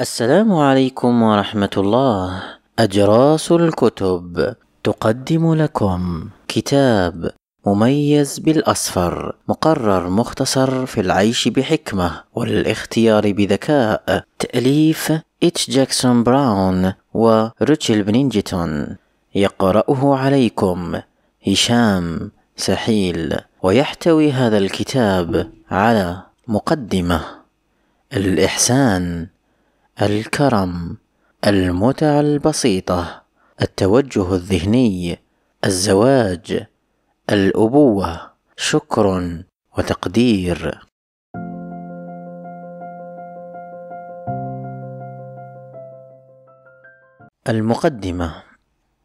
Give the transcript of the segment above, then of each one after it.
السلام عليكم ورحمة الله أجراس الكتب تقدم لكم كتاب مميز بالأصفر مقرر مختصر في العيش بحكمة والاختيار بذكاء تأليف إتش جاكسون براون وروتشيل بنينجتون يقرأه عليكم هشام سحيل ويحتوي هذا الكتاب على مقدمة الإحسان الكرم المتع البسيطه التوجه الذهني الزواج الابوه شكر وتقدير المقدمة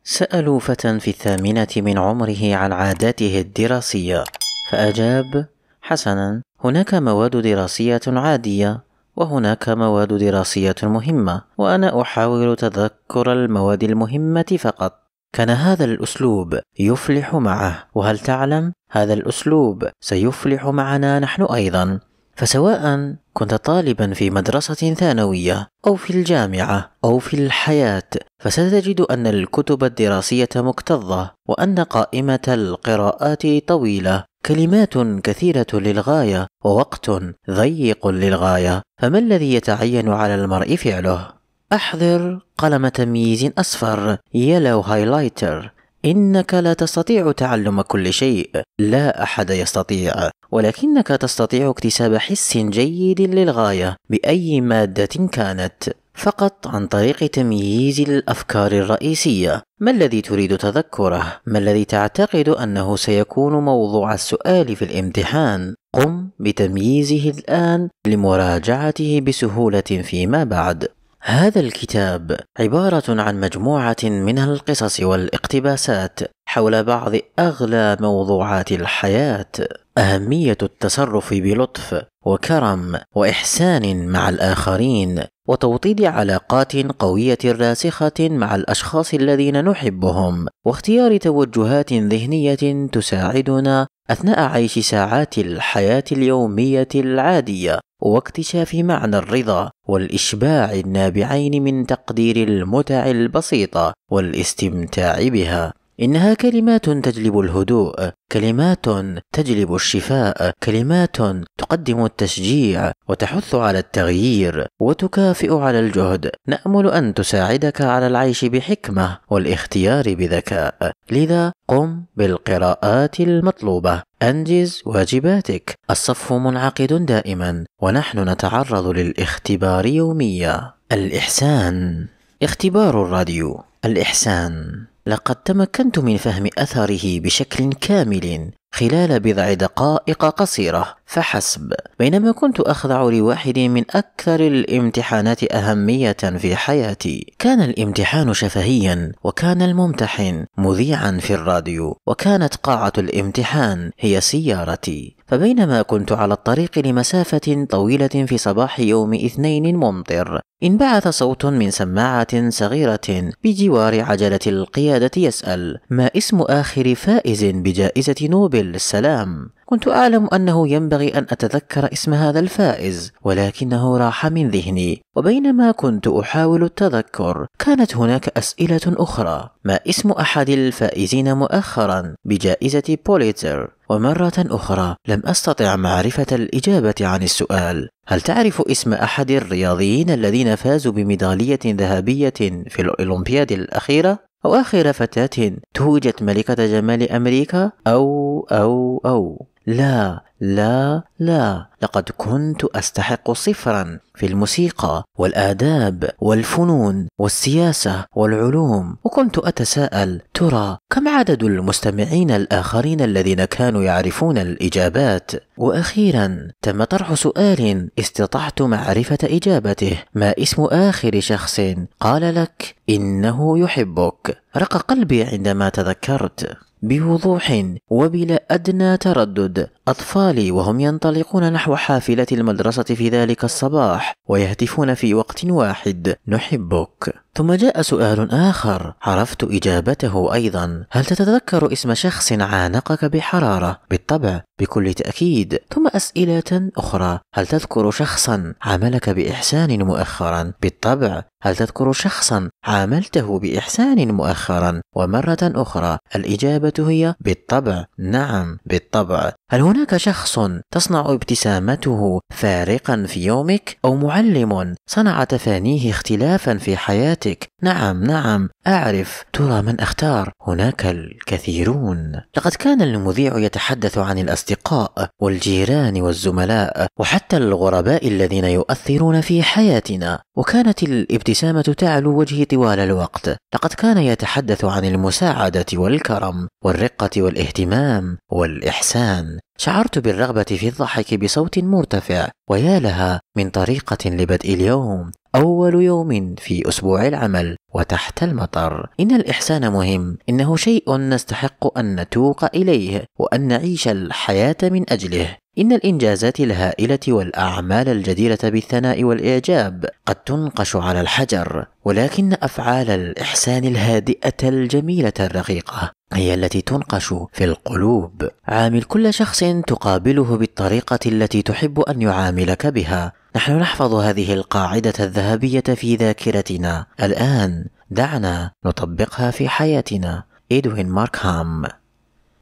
سألوا فتى في الثامنة من عمره عن عاداته الدراسية فأجاب حسنا هناك مواد دراسية عادية وهناك مواد دراسية مهمة وأنا أحاول تذكر المواد المهمة فقط كان هذا الأسلوب يفلح معه وهل تعلم هذا الأسلوب سيفلح معنا نحن أيضا فسواء كنت طالبا في مدرسة ثانوية أو في الجامعة أو في الحياة فستجد أن الكتب الدراسية مكتظة وأن قائمة القراءات طويلة كلمات كثيرة للغاية ووقت ضيق للغاية فما الذي يتعين على المرء فعله؟ أحضر قلم تمييز أصفر يلو هايلايتر انك لا تستطيع تعلم كل شيء لا احد يستطيع ولكنك تستطيع اكتساب حس جيد للغايه باي ماده كانت فقط عن طريق تمييز الافكار الرئيسيه ما الذي تريد تذكره ما الذي تعتقد انه سيكون موضوع السؤال في الامتحان قم بتمييزه الان لمراجعته بسهوله فيما بعد هذا الكتاب عبارة عن مجموعة من القصص والاقتباسات حول بعض أغلى موضوعات الحياة أهمية التصرف بلطف وكرم وإحسان مع الآخرين وتوطيد علاقات قوية راسخة مع الأشخاص الذين نحبهم واختيار توجهات ذهنية تساعدنا أثناء عيش ساعات الحياة اليومية العادية واكتشاف معنى الرضا والإشباع النابعين من تقدير المتع البسيطة والاستمتاع بها إنها كلمات تجلب الهدوء، كلمات تجلب الشفاء، كلمات تقدم التشجيع وتحث على التغيير وتكافئ على الجهد. نأمل أن تساعدك على العيش بحكمة والاختيار بذكاء، لذا قم بالقراءات المطلوبة، أنجز واجباتك. الصف منعقد دائما ونحن نتعرض للاختبار يوميا. الإحسان اختبار الراديو الإحسان لقد تمكنت من فهم اثره بشكل كامل خلال بضع دقائق قصيره فحسب بينما كنت أخضع لواحد من أكثر الامتحانات أهمية في حياتي كان الامتحان شفهيا وكان الممتحن مذيعا في الراديو وكانت قاعة الامتحان هي سيارتي فبينما كنت على الطريق لمسافة طويلة في صباح يوم اثنين ممطر انبعث صوت من سماعة صغيرة بجوار عجلة القيادة يسأل ما اسم آخر فائز بجائزة نوبل السلام كنت أعلم أنه ينبغي أن أتذكر اسم هذا الفائز ولكنه راح من ذهني وبينما كنت أحاول التذكر كانت هناك أسئلة أخرى ما اسم أحد الفائزين مؤخرا بجائزة بوليتر ومرة أخرى لم أستطع معرفة الإجابة عن السؤال هل تعرف اسم أحد الرياضيين الذين فازوا بميدالية ذهبية في الأولمبياد الأخيرة؟ أو آخر فتاة توجت ملكة جمال أمريكا أو أو أو لا لا لا لقد كنت استحق صفرا في الموسيقى والاداب والفنون والسياسه والعلوم وكنت اتساءل ترى كم عدد المستمعين الاخرين الذين كانوا يعرفون الاجابات واخيرا تم طرح سؤال استطعت معرفه اجابته ما اسم اخر شخص قال لك انه يحبك رق قلبي عندما تذكرت بوضوح وبلا أدنى تردد أطفالي وهم ينطلقون نحو حافلة المدرسة في ذلك الصباح ويهتفون في وقت واحد نحبك ثم جاء سؤال آخر عرفت إجابته أيضا هل تتذكر اسم شخص عانقك بحرارة؟ بالطبع بكل تأكيد ثم أسئلة أخرى هل تذكر شخصا عملك بإحسان مؤخرا؟ بالطبع هل تذكر شخصا عاملته بإحسان مؤخرا؟ ومرة أخرى الإجابة هي بالطبع نعم بالطبع هل هناك شخص تصنع ابتسامته فارقا في يومك او معلم صنع تفانيه اختلافا في حياتك نعم نعم اعرف ترى من اختار هناك الكثيرون لقد كان المذيع يتحدث عن الاصدقاء والجيران والزملاء وحتى الغرباء الذين يؤثرون في حياتنا وكانت الابتسامه تعلو وجهي طوال الوقت لقد كان يتحدث عن المساعده والكرم والرقه والاهتمام والاحسان شعرت بالرغبة في الضحك بصوت مرتفع ويا لها من طريقة لبدء اليوم أول يوم في أسبوع العمل وتحت المطر إن الإحسان مهم إنه شيء نستحق أن نتوق إليه وأن نعيش الحياة من أجله إن الإنجازات الهائلة والأعمال الجديرة بالثناء والإعجاب قد تنقش على الحجر ولكن أفعال الإحسان الهادئة الجميلة الرقيقة هي التي تنقش في القلوب عامل كل شخص تقابله بالطريقة التي تحب أن يعاملك بها نحن نحفظ هذه القاعدة الذهبية في ذاكرتنا الآن دعنا نطبقها في حياتنا إدوين ماركهام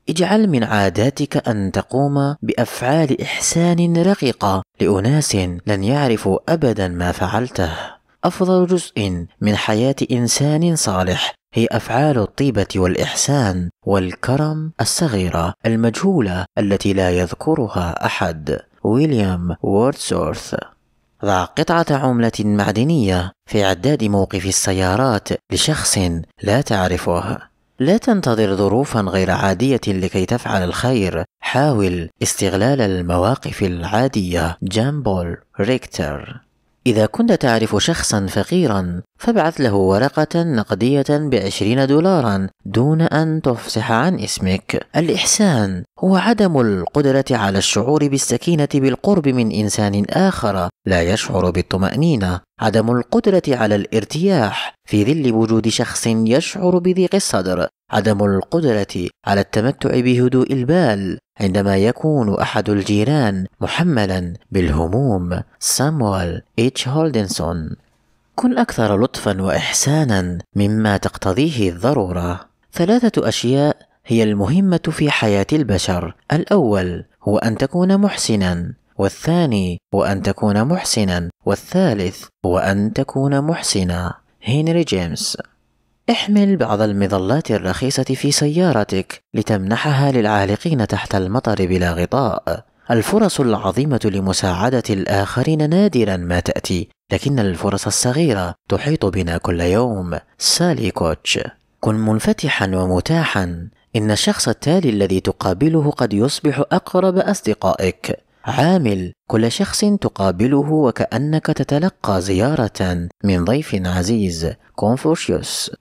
اجعل من عاداتك أن تقوم بأفعال إحسان رقيقة لأناس لن يعرفوا أبدا ما فعلته أفضل جزء من حياة إنسان صالح هي افعال الطيبه والاحسان والكرم الصغيره المجهوله التي لا يذكرها احد ويليام ووردسورث ضع قطعة عملة معدنية في عداد موقف السيارات لشخص لا تعرفه. لا تنتظر ظروفا غير عادية لكي تفعل الخير، حاول استغلال المواقف العادية. جامبول ريكتر إذا كنت تعرف شخصا فقيرا فابعث له ورقة نقدية بعشرين دولارا دون أن تفصح عن اسمك الإحسان هو عدم القدرة على الشعور بالسكينة بالقرب من إنسان آخر لا يشعر بالطمأنينة عدم القدرة على الارتياح في ظل وجود شخص يشعر بضيق الصدر عدم القدرة على التمتع بهدوء البال عندما يكون أحد الجيران محملا بالهموم سامويل إتش هولدنسون كن أكثر لطفا وإحسانا مما تقتضيه الضرورة ثلاثة أشياء هي المهمة في حياة البشر الأول هو أن تكون محسنا والثاني هو أن تكون محسنا والثالث هو أن تكون محسنا هنري جيمس احمل بعض المظلات الرخيصة في سيارتك لتمنحها للعالقين تحت المطر بلا غطاء. الفرص العظيمة لمساعدة الآخرين نادرا ما تأتي، لكن الفرص الصغيرة تحيط بنا كل يوم. سالي كوتش كن منفتحا ومتاحا، إن الشخص التالي الذي تقابله قد يصبح أقرب أصدقائك. عامل كل شخص تقابله وكأنك تتلقى زيارة من ضيف عزيز كونفوشيوس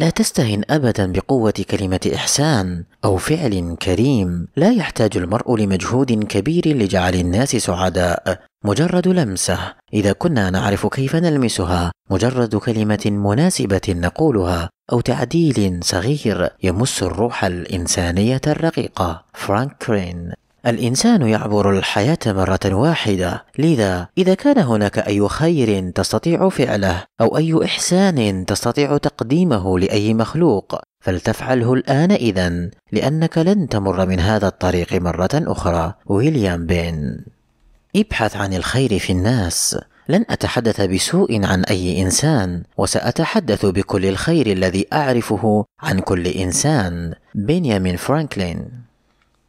لا تستهن ابدا بقوه كلمه احسان او فعل كريم لا يحتاج المرء لمجهود كبير لجعل الناس سعداء مجرد لمسه اذا كنا نعرف كيف نلمسها مجرد كلمه مناسبه نقولها او تعديل صغير يمس الروح الانسانيه الرقيقه فرانك كرين الإنسان يعبر الحياة مرة واحدة، لذا إذا كان هناك أي خير تستطيع فعله أو أي إحسان تستطيع تقديمه لأي مخلوق، فلتفعله الآن إذا، لأنك لن تمر من هذا الطريق مرة أخرى. ويليام بين ابحث عن الخير في الناس لن أتحدث بسوء عن أي إنسان، وسأتحدث بكل الخير الذي أعرفه عن كل إنسان. بنيامين فرانكلين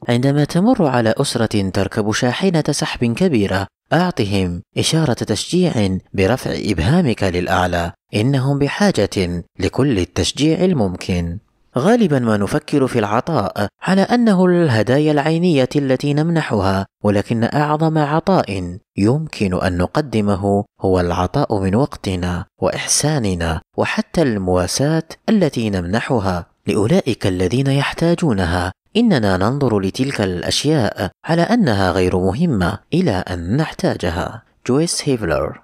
عندما تمر على أسرة تركب شاحنة سحب كبيرة أعطهم إشارة تشجيع برفع إبهامك للأعلى إنهم بحاجة لكل التشجيع الممكن غالبا ما نفكر في العطاء على أنه الهدايا العينية التي نمنحها ولكن أعظم عطاء يمكن أن نقدمه هو العطاء من وقتنا وإحساننا وحتى المواساة التي نمنحها لأولئك الذين يحتاجونها اننا ننظر لتلك الاشياء على انها غير مهمه الى ان نحتاجها جويس هيفلر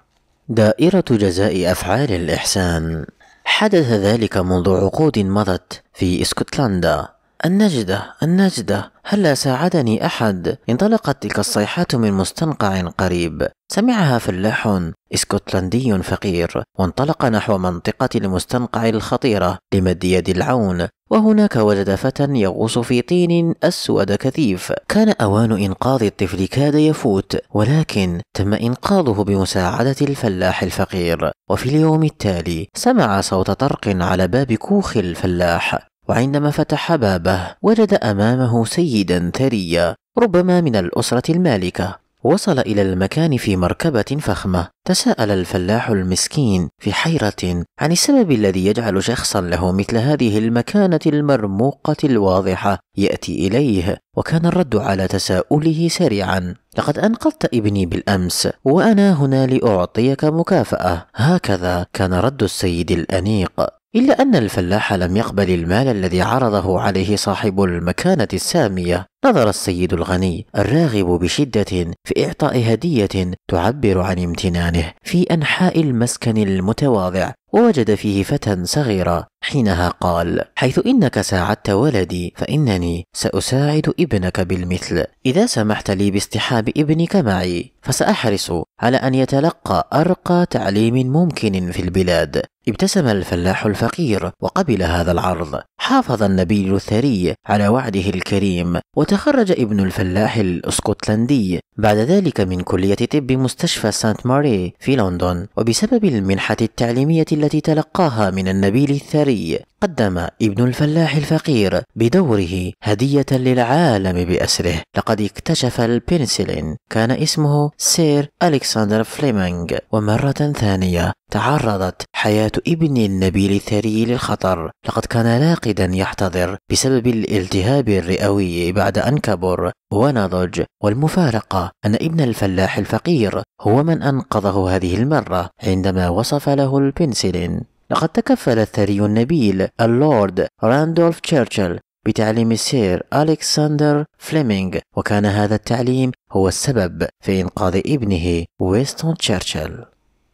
دائره جزاء افعال الاحسان حدث ذلك منذ عقود مضت في اسكتلندا النجدة النجدة هلا ساعدني أحد انطلقت تلك الصيحات من مستنقع قريب سمعها فلاح اسكتلندي فقير وانطلق نحو منطقة المستنقع الخطيرة لمد يد العون وهناك وجد فتى يغوص في طين أسود كثيف كان أوان إنقاذ الطفل كاد يفوت ولكن تم إنقاذه بمساعدة الفلاح الفقير وفي اليوم التالي سمع صوت طرق على باب كوخ الفلاح وعندما فتح بابه وجد أمامه سيدا ثريا ربما من الأسرة المالكة وصل إلى المكان في مركبة فخمة. تساءل الفلاح المسكين في حيرة عن السبب الذي يجعل شخصا له مثل هذه المكانة المرموقة الواضحة يأتي إليه، وكان الرد على تساؤله سريعا. لقد أنقذت ابني بالأمس، وأنا هنا لأعطيك مكافأة. هكذا كان رد السيد الأنيق. إلا أن الفلاح لم يقبل المال الذي عرضه عليه صاحب المكانة السامية نظر السيد الغني الراغب بشدة في إعطاء هدية تعبر عن امتنانه في أنحاء المسكن المتواضع ووجد فيه فتى صغيرة حينها قال حيث إنك ساعدت ولدي فإنني سأساعد ابنك بالمثل إذا سمحت لي باصطحاب ابنك معي فسأحرص على أن يتلقى أرقى تعليم ممكن في البلاد ابتسم الفلاح الفقير وقبل هذا العرض حافظ النبي الثري على وعده الكريم وت تخرج ابن الفلاح الاسكتلندي بعد ذلك من كلية طب مستشفى سانت ماري في لندن وبسبب المنحة التعليمية التي تلقاها من النبيل الثري قدم ابن الفلاح الفقير بدوره هدية للعالم بأسره لقد اكتشف البنسلين كان اسمه سير ألكسندر فليمنغ ومرة ثانية تعرضت حياة ابن النبيل الثري للخطر لقد كان راقدا يحتضر بسبب الالتهاب الرئوي بعد أن كبر ونضج والمفارقة أن ابن الفلاح الفقير هو من أنقذه هذه المرة عندما وصف له البنسلين لقد تكفل الثري النبيل اللورد راندولف تشرشل بتعليم السير ألكسندر فليمينغ وكان هذا التعليم هو السبب في إنقاذ ابنه ويستون تشرشل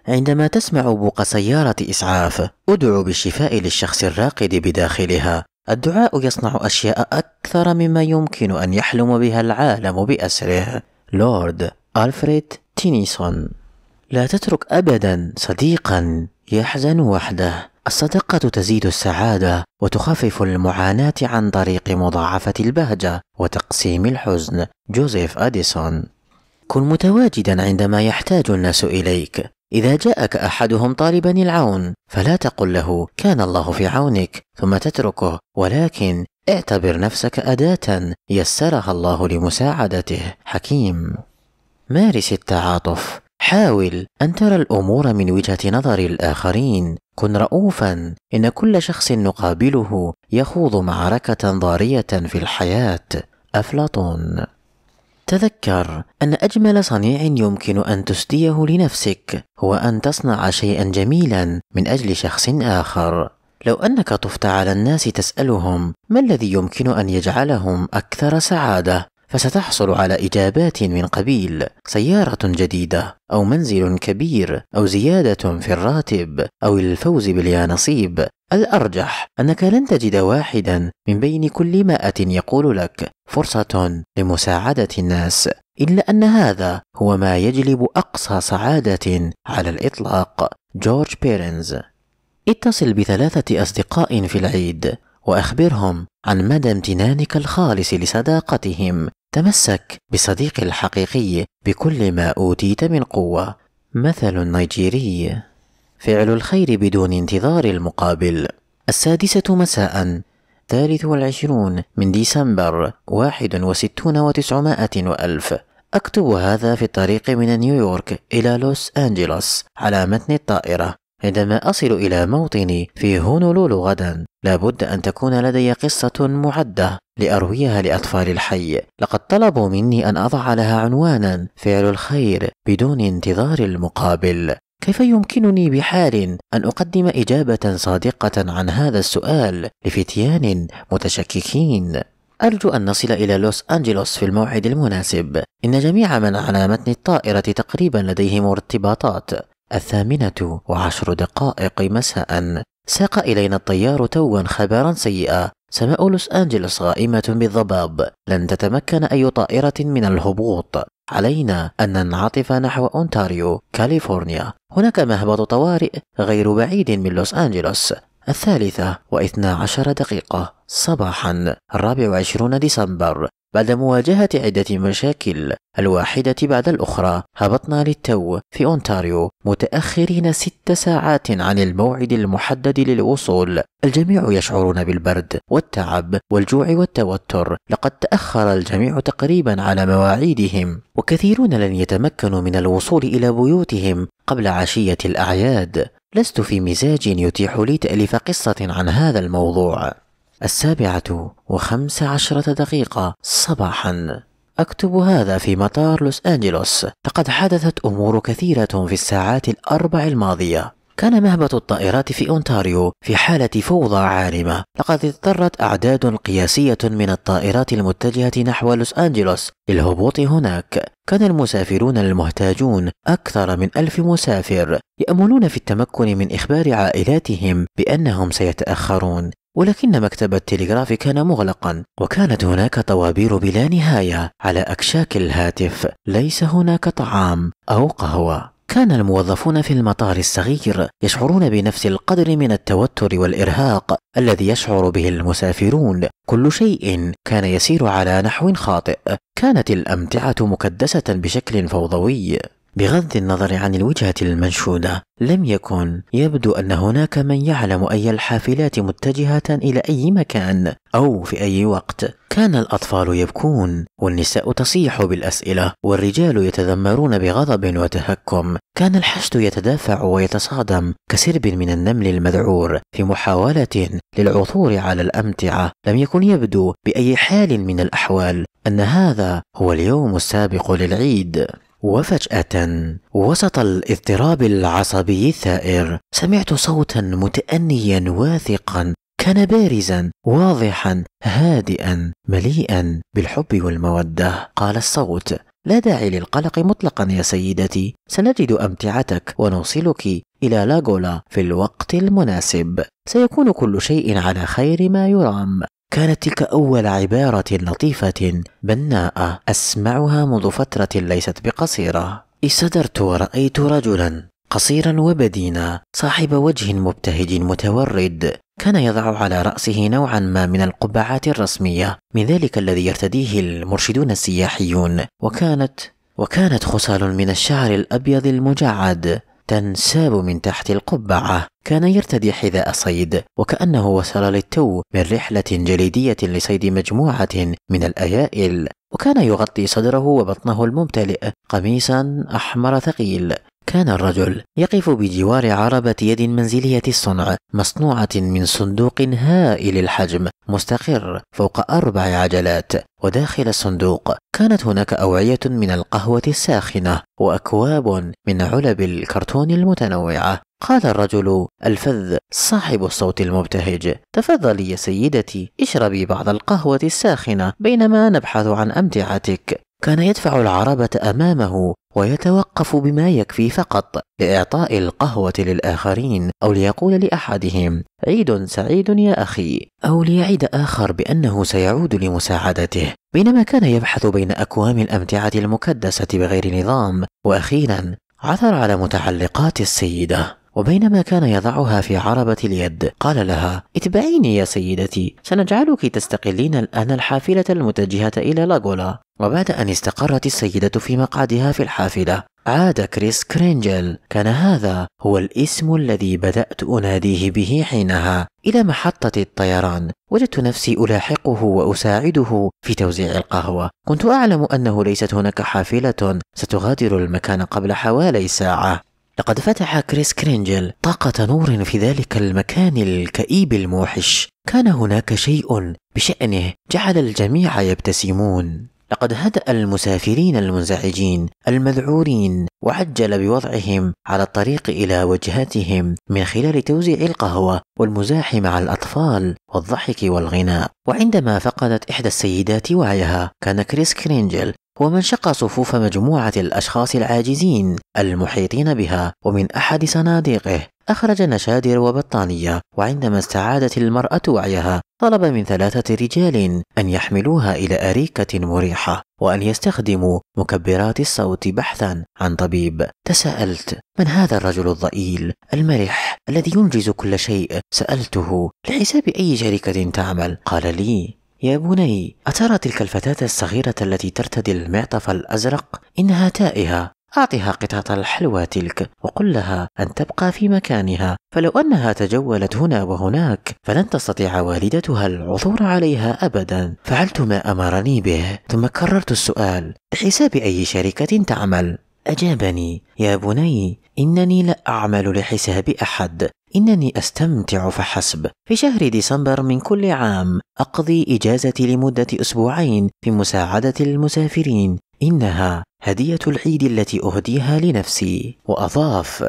عندما تسمع بوق سيارة إسعاف أدعو بالشفاء للشخص الراقد بداخلها الدعاء يصنع أشياء أكثر مما يمكن أن يحلم بها العالم بأسره لورد ألفريد تينيسون لا تترك أبدا صديقا يحزن وحده الصداقة تزيد السعادة وتخفف المعاناة عن طريق مضاعفة البهجة وتقسيم الحزن جوزيف أديسون كن متواجدا عندما يحتاج الناس إليك إذا جاءك أحدهم طالبا العون فلا تقل له كان الله في عونك ثم تتركه ولكن اعتبر نفسك أداة يسرها الله لمساعدته حكيم مارس التعاطف حاول أن ترى الأمور من وجهة نظر الآخرين كن رؤوفا إن كل شخص نقابله يخوض معركة ضارية في الحياة أفلاطون تذكر أن أجمل صنيع يمكن أن تسديه لنفسك هو أن تصنع شيئا جميلا من أجل شخص آخر لو أنك طفت على الناس تسألهم ما الذي يمكن أن يجعلهم أكثر سعادة فستحصل على إجابات من قبيل سيارة جديدة أو منزل كبير أو زيادة في الراتب أو الفوز باليانصيب الأرجح أنك لن تجد واحدا من بين كل مائة يقول لك فرصة لمساعدة الناس إلا أن هذا هو ما يجلب أقصى سعادة على الإطلاق جورج بيرنز اتصل بثلاثة أصدقاء في العيد وأخبرهم عن مدى امتنانك الخالص لصداقتهم تمسك بصديق الحقيقي بكل ما أوتيت من قوة مثل نيجيري فعل الخير بدون انتظار المقابل السادسة مساء ثالث والعشرون من ديسمبر واحد وستون وتسعمائة وألف أكتب هذا في الطريق من نيويورك إلى لوس أنجلوس على متن الطائرة عندما أصل إلى موطني في هونولولو غدا لابد أن تكون لدي قصة معدة لأرويها لأطفال الحي لقد طلبوا مني أن أضع لها عنوانا فعل الخير بدون انتظار المقابل كيف يمكنني بحال أن أقدم إجابة صادقة عن هذا السؤال لفتيان متشككين؟ أرجو أن نصل إلى لوس أنجلوس في الموعد المناسب إن جميع من على متن الطائرة تقريبا لديهم ارتباطات الثامنة وعشر دقائق مساء ساق إلينا الطيار توا خبرا سيئا سماء لوس أنجلوس غائمة بالضباب لن تتمكن أي طائرة من الهبوط علينا أن ننعطف نحو أونتاريو كاليفورنيا هناك مهبط طوارئ غير بعيد من لوس أنجلوس الثالثة واثنا عشر دقيقة صباحا الرابع وعشرون ديسمبر بعد مواجهة عدة مشاكل الواحدة بعد الأخرى هبطنا للتو في أونتاريو متأخرين ست ساعات عن الموعد المحدد للوصول الجميع يشعرون بالبرد والتعب والجوع والتوتر لقد تأخر الجميع تقريبا على مواعيدهم وكثيرون لن يتمكنوا من الوصول إلى بيوتهم قبل عشية الأعياد لست في مزاج يتيح لي تأليف قصة عن هذا الموضوع السابعة وخمس عشرة دقيقة صباحا أكتب هذا في مطار لوس أنجلوس لقد حدثت أمور كثيرة في الساعات الأربع الماضية كان مهبة الطائرات في أونتاريو في حالة فوضى عارمة لقد اضطرت أعداد قياسية من الطائرات المتجهة نحو لوس أنجلوس للهبوط هناك كان المسافرون المحتاجون أكثر من ألف مسافر يأملون في التمكن من إخبار عائلاتهم بأنهم سيتأخرون ولكن مكتب التلغراف كان مغلقا وكانت هناك طوابير بلا نهاية على أكشاك الهاتف ليس هناك طعام أو قهوة كان الموظفون في المطار الصغير يشعرون بنفس القدر من التوتر والإرهاق الذي يشعر به المسافرون كل شيء كان يسير على نحو خاطئ كانت الأمتعة مكدسة بشكل فوضوي بغض النظر عن الوجهة المنشودة لم يكن يبدو أن هناك من يعلم أي الحافلات متجهة إلى أي مكان أو في أي وقت كان الأطفال يبكون والنساء تصيح بالأسئلة والرجال يتذمرون بغضب وتهكم كان الحشد يتدافع ويتصادم كسرب من النمل المذعور في محاولة للعثور على الأمتعة لم يكن يبدو بأي حال من الأحوال أن هذا هو اليوم السابق للعيد وفجأة وسط الاضطراب العصبي الثائر سمعت صوتا متأنيا واثقا كان بارزا واضحا هادئا مليئا بالحب والمودة قال الصوت لا داعي للقلق مطلقا يا سيدتي سنجد أمتعتك ونوصلك إلى لاغولا في الوقت المناسب سيكون كل شيء على خير ما يرام كانت تلك أول عبارة لطيفة بناءة أسمعها منذ فترة ليست بقصيرة استدرت ورأيت رجلا قصيرا وبدينا صاحب وجه مبتهج متورد كان يضع على رأسه نوعا ما من القبعات الرسمية من ذلك الذي يرتديه المرشدون السياحيون وكانت وكانت خصال من الشعر الأبيض المجعد تنساب من تحت القبعة كان يرتدي حذاء صيد وكأنه وصل للتو من رحلة جليدية لصيد مجموعة من الأيائل وكان يغطي صدره وبطنه الممتلئ قميصا أحمر ثقيل كان الرجل يقف بجوار عربة يد منزلية الصنع مصنوعة من صندوق هائل الحجم مستقر فوق أربع عجلات وداخل الصندوق كانت هناك أوعية من القهوة الساخنة وأكواب من علب الكرتون المتنوعة قال الرجل الفذ صاحب الصوت المبتهج تفضلي يا سيدتي اشربي بعض القهوة الساخنة بينما نبحث عن أمتعتك كان يدفع العربة أمامه ويتوقف بما يكفي فقط لإعطاء القهوة للآخرين أو ليقول لأحدهم عيد سعيد يا أخي أو ليعيد آخر بأنه سيعود لمساعدته بينما كان يبحث بين أكوام الأمتعة المكدسة بغير نظام وأخيرا عثر على متعلقات السيدة وبينما كان يضعها في عربة اليد قال لها اتبعيني يا سيدتي سنجعلك تستقلين الآن الحافلة المتجهة إلى لاغولا وبعد أن استقرت السيدة في مقعدها في الحافلة عاد كريس كرينجل كان هذا هو الاسم الذي بدأت أناديه به حينها إلى محطة الطيران وجدت نفسي ألاحقه وأساعده في توزيع القهوة كنت أعلم أنه ليست هناك حافلة ستغادر المكان قبل حوالي ساعة لقد فتح كريس كرينجل طاقة نور في ذلك المكان الكئيب الموحش كان هناك شيء بشأنه جعل الجميع يبتسمون لقد هدأ المسافرين المنزعجين المذعورين وعجل بوضعهم على الطريق إلى وجهاتهم من خلال توزيع القهوة والمزاح مع الأطفال والضحك والغناء وعندما فقدت إحدى السيدات وعيها كان كريس كرينجل ومن شق صفوف مجموعة الأشخاص العاجزين المحيطين بها ومن أحد صناديقه أخرج نشادر وبطانية وعندما استعادت المرأة وعيها طلب من ثلاثة رجال أن يحملوها إلى أريكة مريحة وأن يستخدموا مكبرات الصوت بحثا عن طبيب تساءلت من هذا الرجل الضئيل المرح الذي ينجز كل شيء سألته لحساب أي شركة تعمل قال لي يا بني أترى تلك الفتاة الصغيرة التي ترتدي المعطف الأزرق إنها تائهة أعطها قطعة الحلوى تلك وقل لها أن تبقى في مكانها فلو أنها تجولت هنا وهناك فلن تستطيع والدتها العثور عليها أبدا فعلت ما أمرني به ثم كررت السؤال بحساب أي شركة تعمل؟ أجابني يا بني إنني لا أعمل لحساب أحد إنني أستمتع فحسب في شهر ديسمبر من كل عام أقضي إجازتي لمدة أسبوعين في مساعدة المسافرين إنها هدية العيد التي أهديها لنفسي وأضاف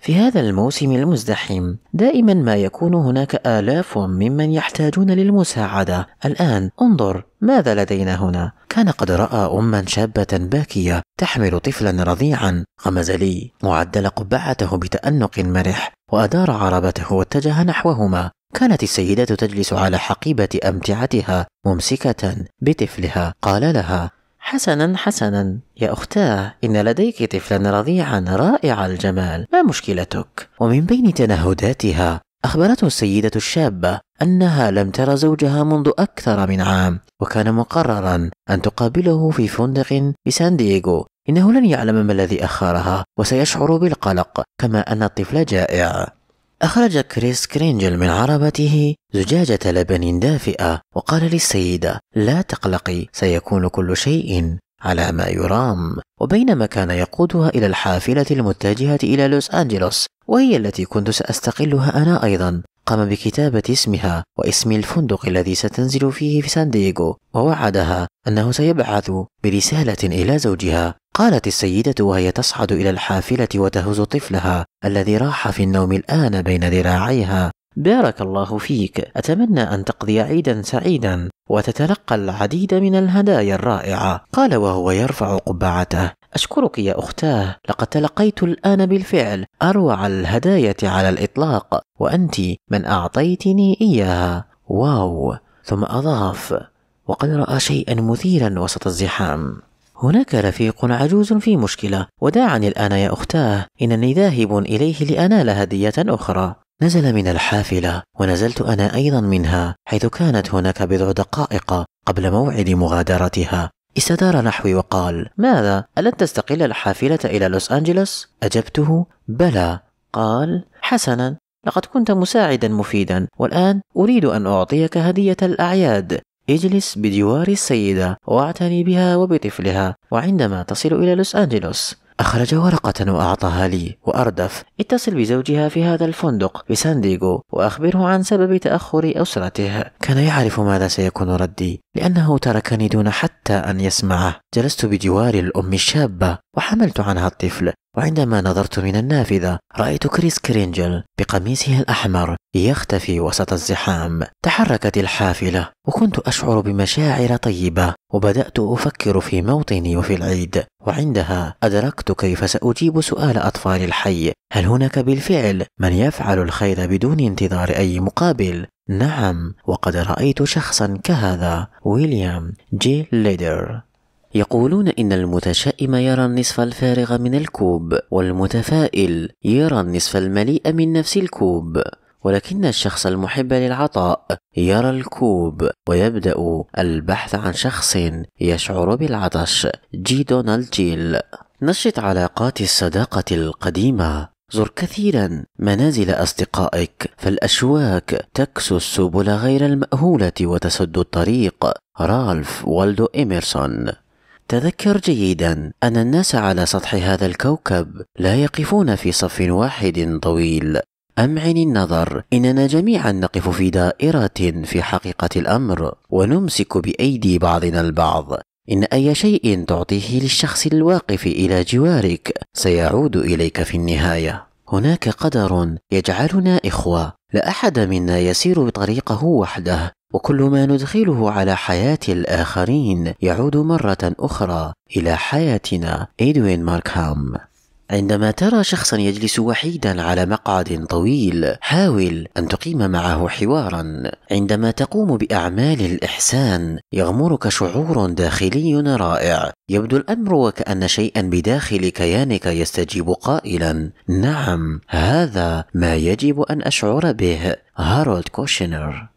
في هذا الموسم المزدحم دائما ما يكون هناك آلاف ممن يحتاجون للمساعدة الآن انظر ماذا لدينا هنا كان قد رأى أما شابة باكية تحمل طفلا رضيعا غمز لي وعدل قبعته بتأنق مرح وأدار عربته واتجه نحوهما كانت السيدة تجلس على حقيبة أمتعتها ممسكة بطفلها قال لها حسنا حسنا يا أختاه إن لديك طفلا رضيعا رائع الجمال ما مشكلتك ومن بين تنهداتها أخبرته السيدة الشابة أنها لم تر زوجها منذ أكثر من عام وكان مقررا أن تقابله في فندق بسان دييغو إنه لن يعلم ما الذي أخرها وسيشعر بالقلق كما أن الطفل جائع أخرج كريس كرينجل من عربته زجاجة لبن دافئة وقال للسيدة لا تقلقي سيكون كل شيء على ما يرام وبينما كان يقودها إلى الحافلة المتجهة إلى لوس أنجلوس وهي التي كنت سأستقلها أنا أيضا قام بكتابة اسمها واسم الفندق الذي ستنزل فيه في سان دييغو ووعدها أنه سيبعث برسالة إلى زوجها قالت السيدة وهي تصعد إلى الحافلة وتهز طفلها الذي راح في النوم الآن بين ذراعيها بارك الله فيك أتمنى أن تقضي عيدا سعيدا وتتلقى العديد من الهدايا الرائعة قال وهو يرفع قبعته أشكرك يا أختاه لقد تلقيت الآن بالفعل أروع الهدايا على الإطلاق وأنت من أعطيتني إياها واو ثم أضاف وقد رأى شيئا مثيرا وسط الزحام هناك رفيق عجوز في مشكلة وداعني الآن يا أختاه إنني ذاهب إليه لأنال هدية أخرى نزل من الحافلة ونزلت أنا أيضا منها حيث كانت هناك بضع دقائق قبل موعد مغادرتها استدار نحوي وقال ماذا ألن تستقل الحافلة إلى لوس أنجلوس؟ أجبته بلى قال حسنا لقد كنت مساعدا مفيدا والآن أريد أن أعطيك هدية الأعياد اجلس بجوار السيدة واعتني بها وبطفلها وعندما تصل إلى لوس أنجلوس أخرج ورقة وأعطاها لي وأردف اتصل بزوجها في هذا الفندق بسان ديغو وأخبره عن سبب تأخر أسرته كان يعرف ماذا سيكون ردي لأنه تركني دون حتى أن يسمعه جلست بجوار الأم الشابة وحملت عنها الطفل وعندما نظرت من النافذة رأيت كريس كرينجل بقميصه الأحمر يختفي وسط الزحام تحركت الحافلة وكنت أشعر بمشاعر طيبة وبدأت أفكر في موطني وفي العيد وعندها أدركت كيف سأجيب سؤال أطفال الحي هل هناك بالفعل من يفعل الخير بدون انتظار أي مقابل؟ نعم وقد رأيت شخصا كهذا ويليام جي ليدر يقولون إن المتشائم يرى النصف الفارغ من الكوب والمتفائل يرى النصف المليء من نفس الكوب ولكن الشخص المحب للعطاء يرى الكوب ويبدأ البحث عن شخص يشعر بالعطش جي دونالد جيل نشط علاقات الصداقة القديمة زر كثيرا منازل أصدقائك فالأشواك تكسو السبل غير المأهولة وتسد الطريق رالف والدو إيمرسون تذكر جيدا أن الناس على سطح هذا الكوكب لا يقفون في صف واحد طويل أمعن النظر إننا جميعا نقف في دائرة في حقيقة الأمر ونمسك بأيدي بعضنا البعض إن أي شيء تعطيه للشخص الواقف إلى جوارك سيعود إليك في النهاية هناك قدر يجعلنا إخوة لا أحد منا يسير بطريقه وحده وكل ما ندخله على حياة الآخرين يعود مرة أخرى إلى حياتنا إدوين ماركهام عندما ترى شخصا يجلس وحيدا على مقعد طويل حاول ان تقيم معه حوارا عندما تقوم باعمال الاحسان يغمرك شعور داخلي رائع يبدو الامر وكان شيئا بداخل كيانك يستجيب قائلا نعم هذا ما يجب ان اشعر به هارولد كوشنر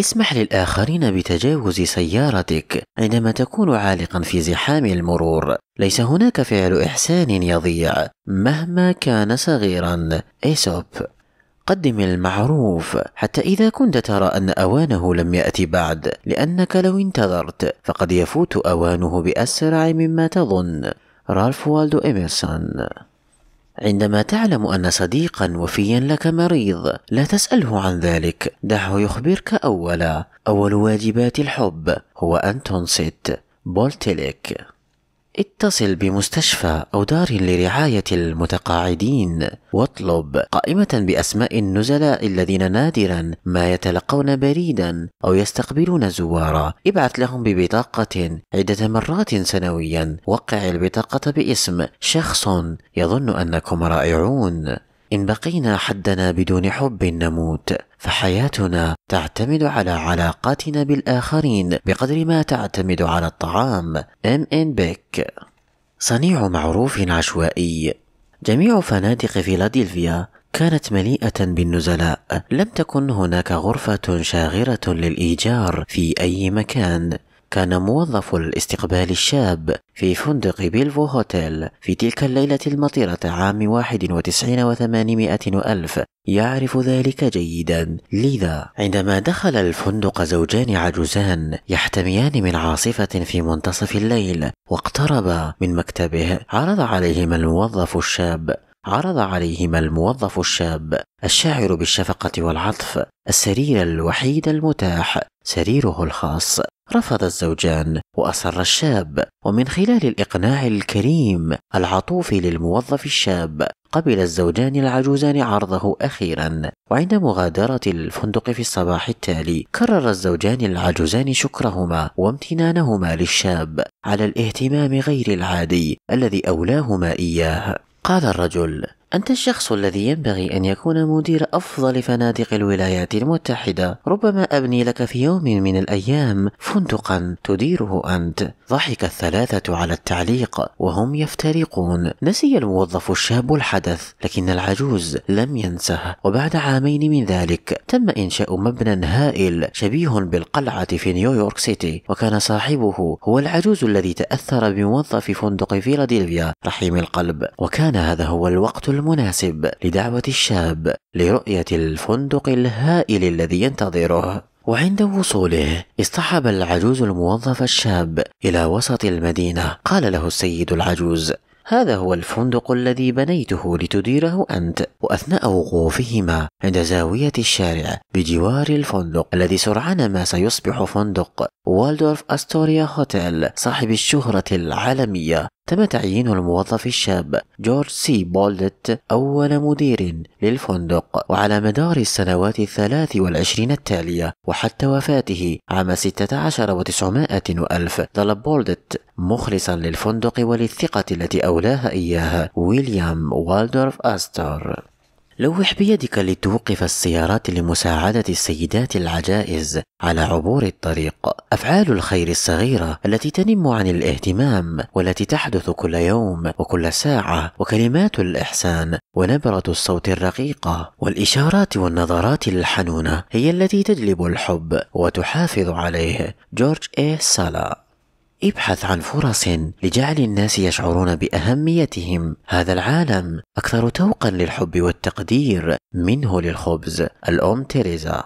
اسمح للآخرين بتجاوز سيارتك عندما تكون عالقا في زحام المرور ليس هناك فعل إحسان يضيع مهما كان صغيرا إيسوب قدم المعروف حتى إذا كنت ترى أن أوانه لم يأتي بعد لأنك لو انتظرت فقد يفوت أوانه بأسرع مما تظن رالف والدو إيمرسون عندما تعلم أن صديقا وفيا لك مريض لا تسأله عن ذلك دعه يخبرك أولا أول واجبات الحب هو أن تنصت بولتليك اتصل بمستشفى أو دار لرعاية المتقاعدين واطلب قائمة بأسماء النزلاء الذين نادرا ما يتلقون بريدا أو يستقبلون زوارا ابعث لهم ببطاقة عدة مرات سنويا وقع البطاقة باسم شخص يظن أنكم رائعون إن بقينا حدنا بدون حب نموت فحياتنا تعتمد على علاقاتنا بالآخرين بقدر ما تعتمد على الطعام ام ان بيك صنيع معروف عشوائي جميع فنادق فيلادلفيا كانت مليئة بالنزلاء لم تكن هناك غرفة شاغرة للإيجار في أي مكان كان موظف الاستقبال الشاب في فندق بيلفو هوتيل في تلك الليلة المطيرة عام 91 وثمانمائة ألف يعرف ذلك جيدا لذا عندما دخل الفندق زوجان عجوزان يحتميان من عاصفة في منتصف الليل واقتربا من مكتبه عرض عليهما الموظف الشاب عرض عليهما الموظف الشاب الشاعر بالشفقة والعطف السرير الوحيد المتاح سريره الخاص رفض الزوجان وأصر الشاب ومن خلال الإقناع الكريم العطوف للموظف الشاب قبل الزوجان العجوزان عرضه أخيرا وعند مغادرة الفندق في الصباح التالي كرر الزوجان العجوزان شكرهما وامتنانهما للشاب على الاهتمام غير العادي الذي أولاهما إياه قال الرجل أنت الشخص الذي ينبغي أن يكون مدير أفضل فنادق الولايات المتحدة ربما أبني لك في يوم من الأيام فندقا تديره أنت ضحك الثلاثة على التعليق وهم يفترقون نسي الموظف الشاب الحدث لكن العجوز لم ينسه وبعد عامين من ذلك تم إنشاء مبنى هائل شبيه بالقلعة في نيويورك سيتي وكان صاحبه هو العجوز الذي تأثر بموظف فندق فيلادلفيا رحيم القلب وكان هذا هو الوقت المناسب لدعوة الشاب لرؤية الفندق الهائل الذي ينتظره وعند وصوله اصطحب العجوز الموظف الشاب إلى وسط المدينة قال له السيد العجوز هذا هو الفندق الذي بنيته لتديره أنت وأثناء وقوفهما عند زاوية الشارع بجوار الفندق الذي سرعان ما سيصبح فندق والدورف أستوريا هوتيل صاحب الشهرة العالمية تم تعيين الموظف الشاب جورج سي بولدت أول مدير للفندق وعلى مدار السنوات الثلاث والعشرين التالية وحتى وفاته عام عشر وتسعمائة وألف ظل بولدت مخلصا للفندق وللثقة التي أولاها إياها ويليام والدورف أستر لوح بيدك لتوقف السيارات لمساعدة السيدات العجائز على عبور الطريق. أفعال الخير الصغيرة التي تنم عن الاهتمام والتي تحدث كل يوم وكل ساعة وكلمات الإحسان ونبرة الصوت الرقيقة والإشارات والنظرات الحنونة هي التي تجلب الحب وتحافظ عليه. جورج إيه سالا ابحث عن فرص لجعل الناس يشعرون بأهميتهم هذا العالم أكثر توقا للحب والتقدير منه للخبز الأم تيريزا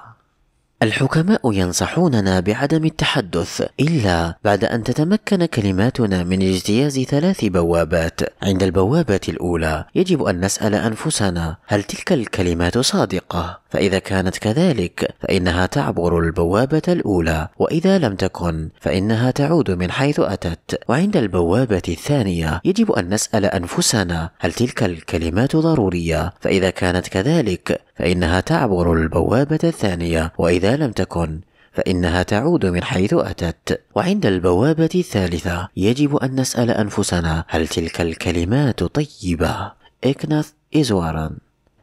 الحكماء ينصحوننا بعدم التحدث إلا بعد أن تتمكن كلماتنا من اجتياز ثلاث بوابات عند البوابة الأولى يجب أن نسأل أنفسنا هل تلك الكلمات صادقة؟ فإذا كانت كذلك فإنها تعبر البوابة الأولى وإذا لم تكن فإنها تعود من حيث أتت وعند البوابة الثانية يجب أن نسأل أنفسنا هل تلك الكلمات ضرورية فإذا كانت كذلك فإنها تعبر البوابة الثانية وإذا لم تكن فإنها تعود من حيث أتت وعند البوابة الثالثة يجب أن نسأل أنفسنا هل تلك الكلمات طيبة إكناث إزواران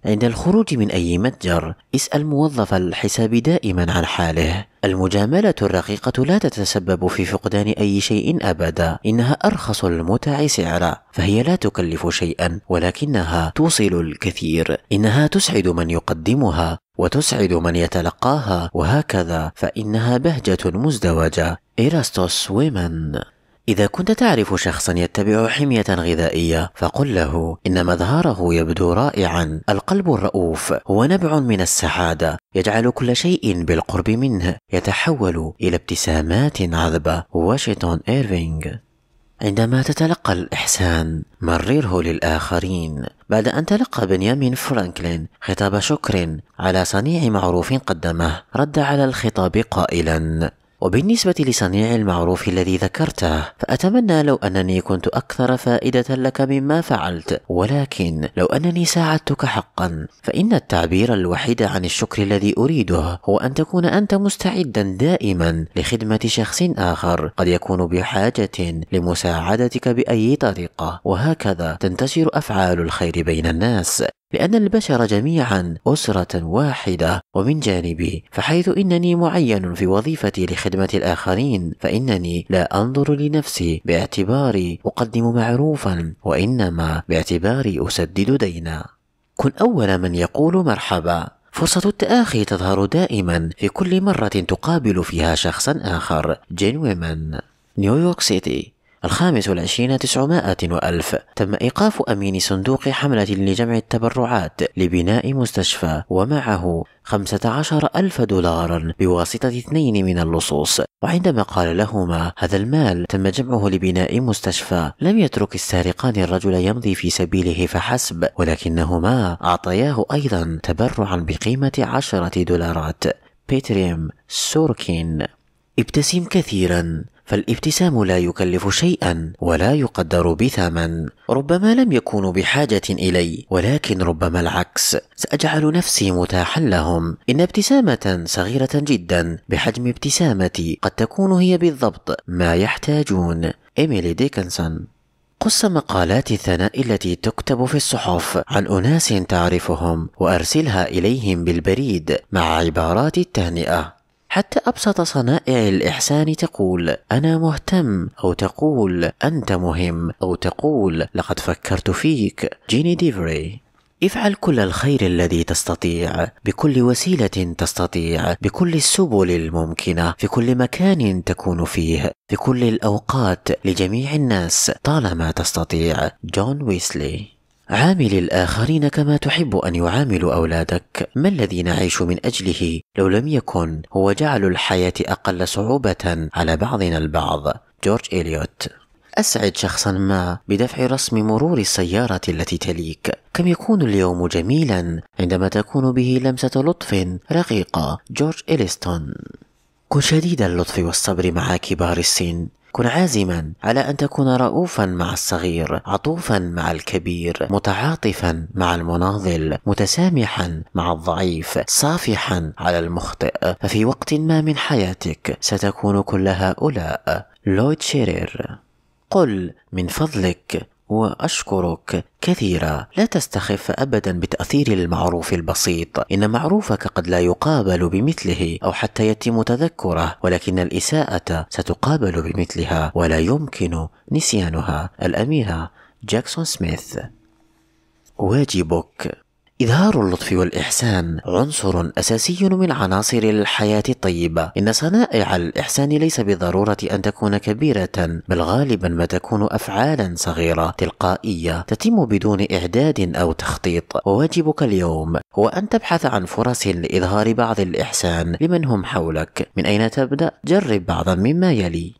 عند الخروج من أي متجر اسأل موظف الحساب دائما عن حاله المجاملة الرقيقة لا تتسبب في فقدان أي شيء أبدا إنها أرخص المتع سعرا فهي لا تكلف شيئا ولكنها توصل الكثير إنها تسعد من يقدمها وتسعد من يتلقاها وهكذا فإنها بهجة مزدوجة إيراستوس ويمن إذا كنت تعرف شخصا يتبع حمية غذائية فقل له إن مظهره يبدو رائعا القلب الرؤوف هو نبع من السعادة يجعل كل شيء بالقرب منه يتحول إلى ابتسامات عذبة واشنطن إيرفينغ عندما تتلقى الإحسان مرره للآخرين بعد أن تلقى بنيامين فرانكلين خطاب شكر على صنيع معروف قدمه رد على الخطاب قائلا وبالنسبة لصنيع المعروف الذي ذكرته فأتمنى لو أنني كنت أكثر فائدة لك مما فعلت ولكن لو أنني ساعدتك حقا فإن التعبير الوحيد عن الشكر الذي أريده هو أن تكون أنت مستعدا دائما لخدمة شخص آخر قد يكون بحاجة لمساعدتك بأي طريقة وهكذا تنتشر أفعال الخير بين الناس لأن البشر جميعا أسرة واحدة ومن جانبي فحيث إنني معين في وظيفتي لخدمة الآخرين فإنني لا أنظر لنفسي باعتباري أقدم معروفا وإنما باعتباري أسدد دينا كن أول من يقول مرحبا فرصة التآخي تظهر دائما في كل مرة تقابل فيها شخصا آخر جين نيويورك سيتي الخامس والعشرين تسعمائة وألف تم إيقاف أمين صندوق حملة لجمع التبرعات لبناء مستشفى ومعه خمسة عشر ألف دولار بواسطة اثنين من اللصوص وعندما قال لهما هذا المال تم جمعه لبناء مستشفى لم يترك السارقان الرجل يمضي في سبيله فحسب ولكنهما أعطياه أيضا تبرعا بقيمة عشرة دولارات بيتريم سوركين ابتسم كثيرا فالابتسام لا يكلف شيئا ولا يقدر بثمن ربما لم يكونوا بحاجة إلي ولكن ربما العكس سأجعل نفسي متاحا لهم إن ابتسامة صغيرة جدا بحجم ابتسامتي قد تكون هي بالضبط ما يحتاجون إيميلي ديكنسون قص مقالات الثناء التي تكتب في الصحف عن أناس تعرفهم وأرسلها إليهم بالبريد مع عبارات التهنئة حتى أبسط صنائع الإحسان تقول أنا مهتم أو تقول أنت مهم أو تقول لقد فكرت فيك جيني ديفري افعل كل الخير الذي تستطيع بكل وسيله تستطيع بكل السبل الممكنه في كل مكان تكون فيه في كل الاوقات لجميع الناس طالما تستطيع جون ويسلي عامل الآخرين كما تحب أن يعاملوا أولادك ما الذي نعيش من أجله لو لم يكن هو جعل الحياة أقل صعوبة على بعضنا البعض جورج إليوت أسعد شخصا ما بدفع رسم مرور السيارة التي تليك كم يكون اليوم جميلا عندما تكون به لمسة لطف رقيقة جورج إليستون كن شديد اللطف والصبر مع كبار السن كن عازما على أن تكون رؤوفا مع الصغير عطوفا مع الكبير متعاطفا مع المناضل متسامحا مع الضعيف صافحا على المخطئ ففي وقت ما من حياتك ستكون كل هؤلاء لويد شيرير قل من فضلك وأشكرك كثيرا لا تستخف أبدا بتأثير المعروف البسيط إن معروفك قد لا يقابل بمثله أو حتى يتم تذكره ولكن الإساءة ستقابل بمثلها ولا يمكن نسيانها الأميرة جاكسون سميث واجبك إظهار اللطف والإحسان عنصر أساسي من عناصر الحياة الطيبة إن صنائع الإحسان ليس بالضرورة أن تكون كبيرة بل غالبا ما تكون أفعالا صغيرة تلقائية تتم بدون إعداد أو تخطيط وواجبك اليوم هو أن تبحث عن فرص لإظهار بعض الإحسان لمن هم حولك من أين تبدأ؟ جرب بعضا مما يلي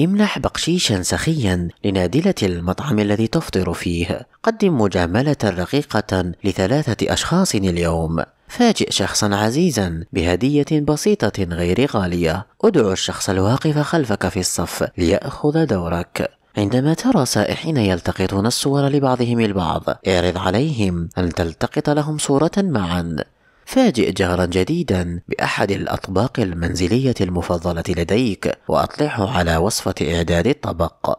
امنح بقشيشا سخيا لنادلة المطعم الذي تفطر فيه قدم مجاملة رقيقة لثلاثة أشخاص اليوم فاجئ شخصا عزيزا بهدية بسيطة غير غالية ادعو الشخص الواقف خلفك في الصف ليأخذ دورك عندما ترى سائحين يلتقطون الصور لبعضهم البعض اعرض عليهم أن تلتقط لهم صورة معا فاجئ جارا جديدا بأحد الأطباق المنزلية المفضلة لديك وأطلعه على وصفة إعداد الطبق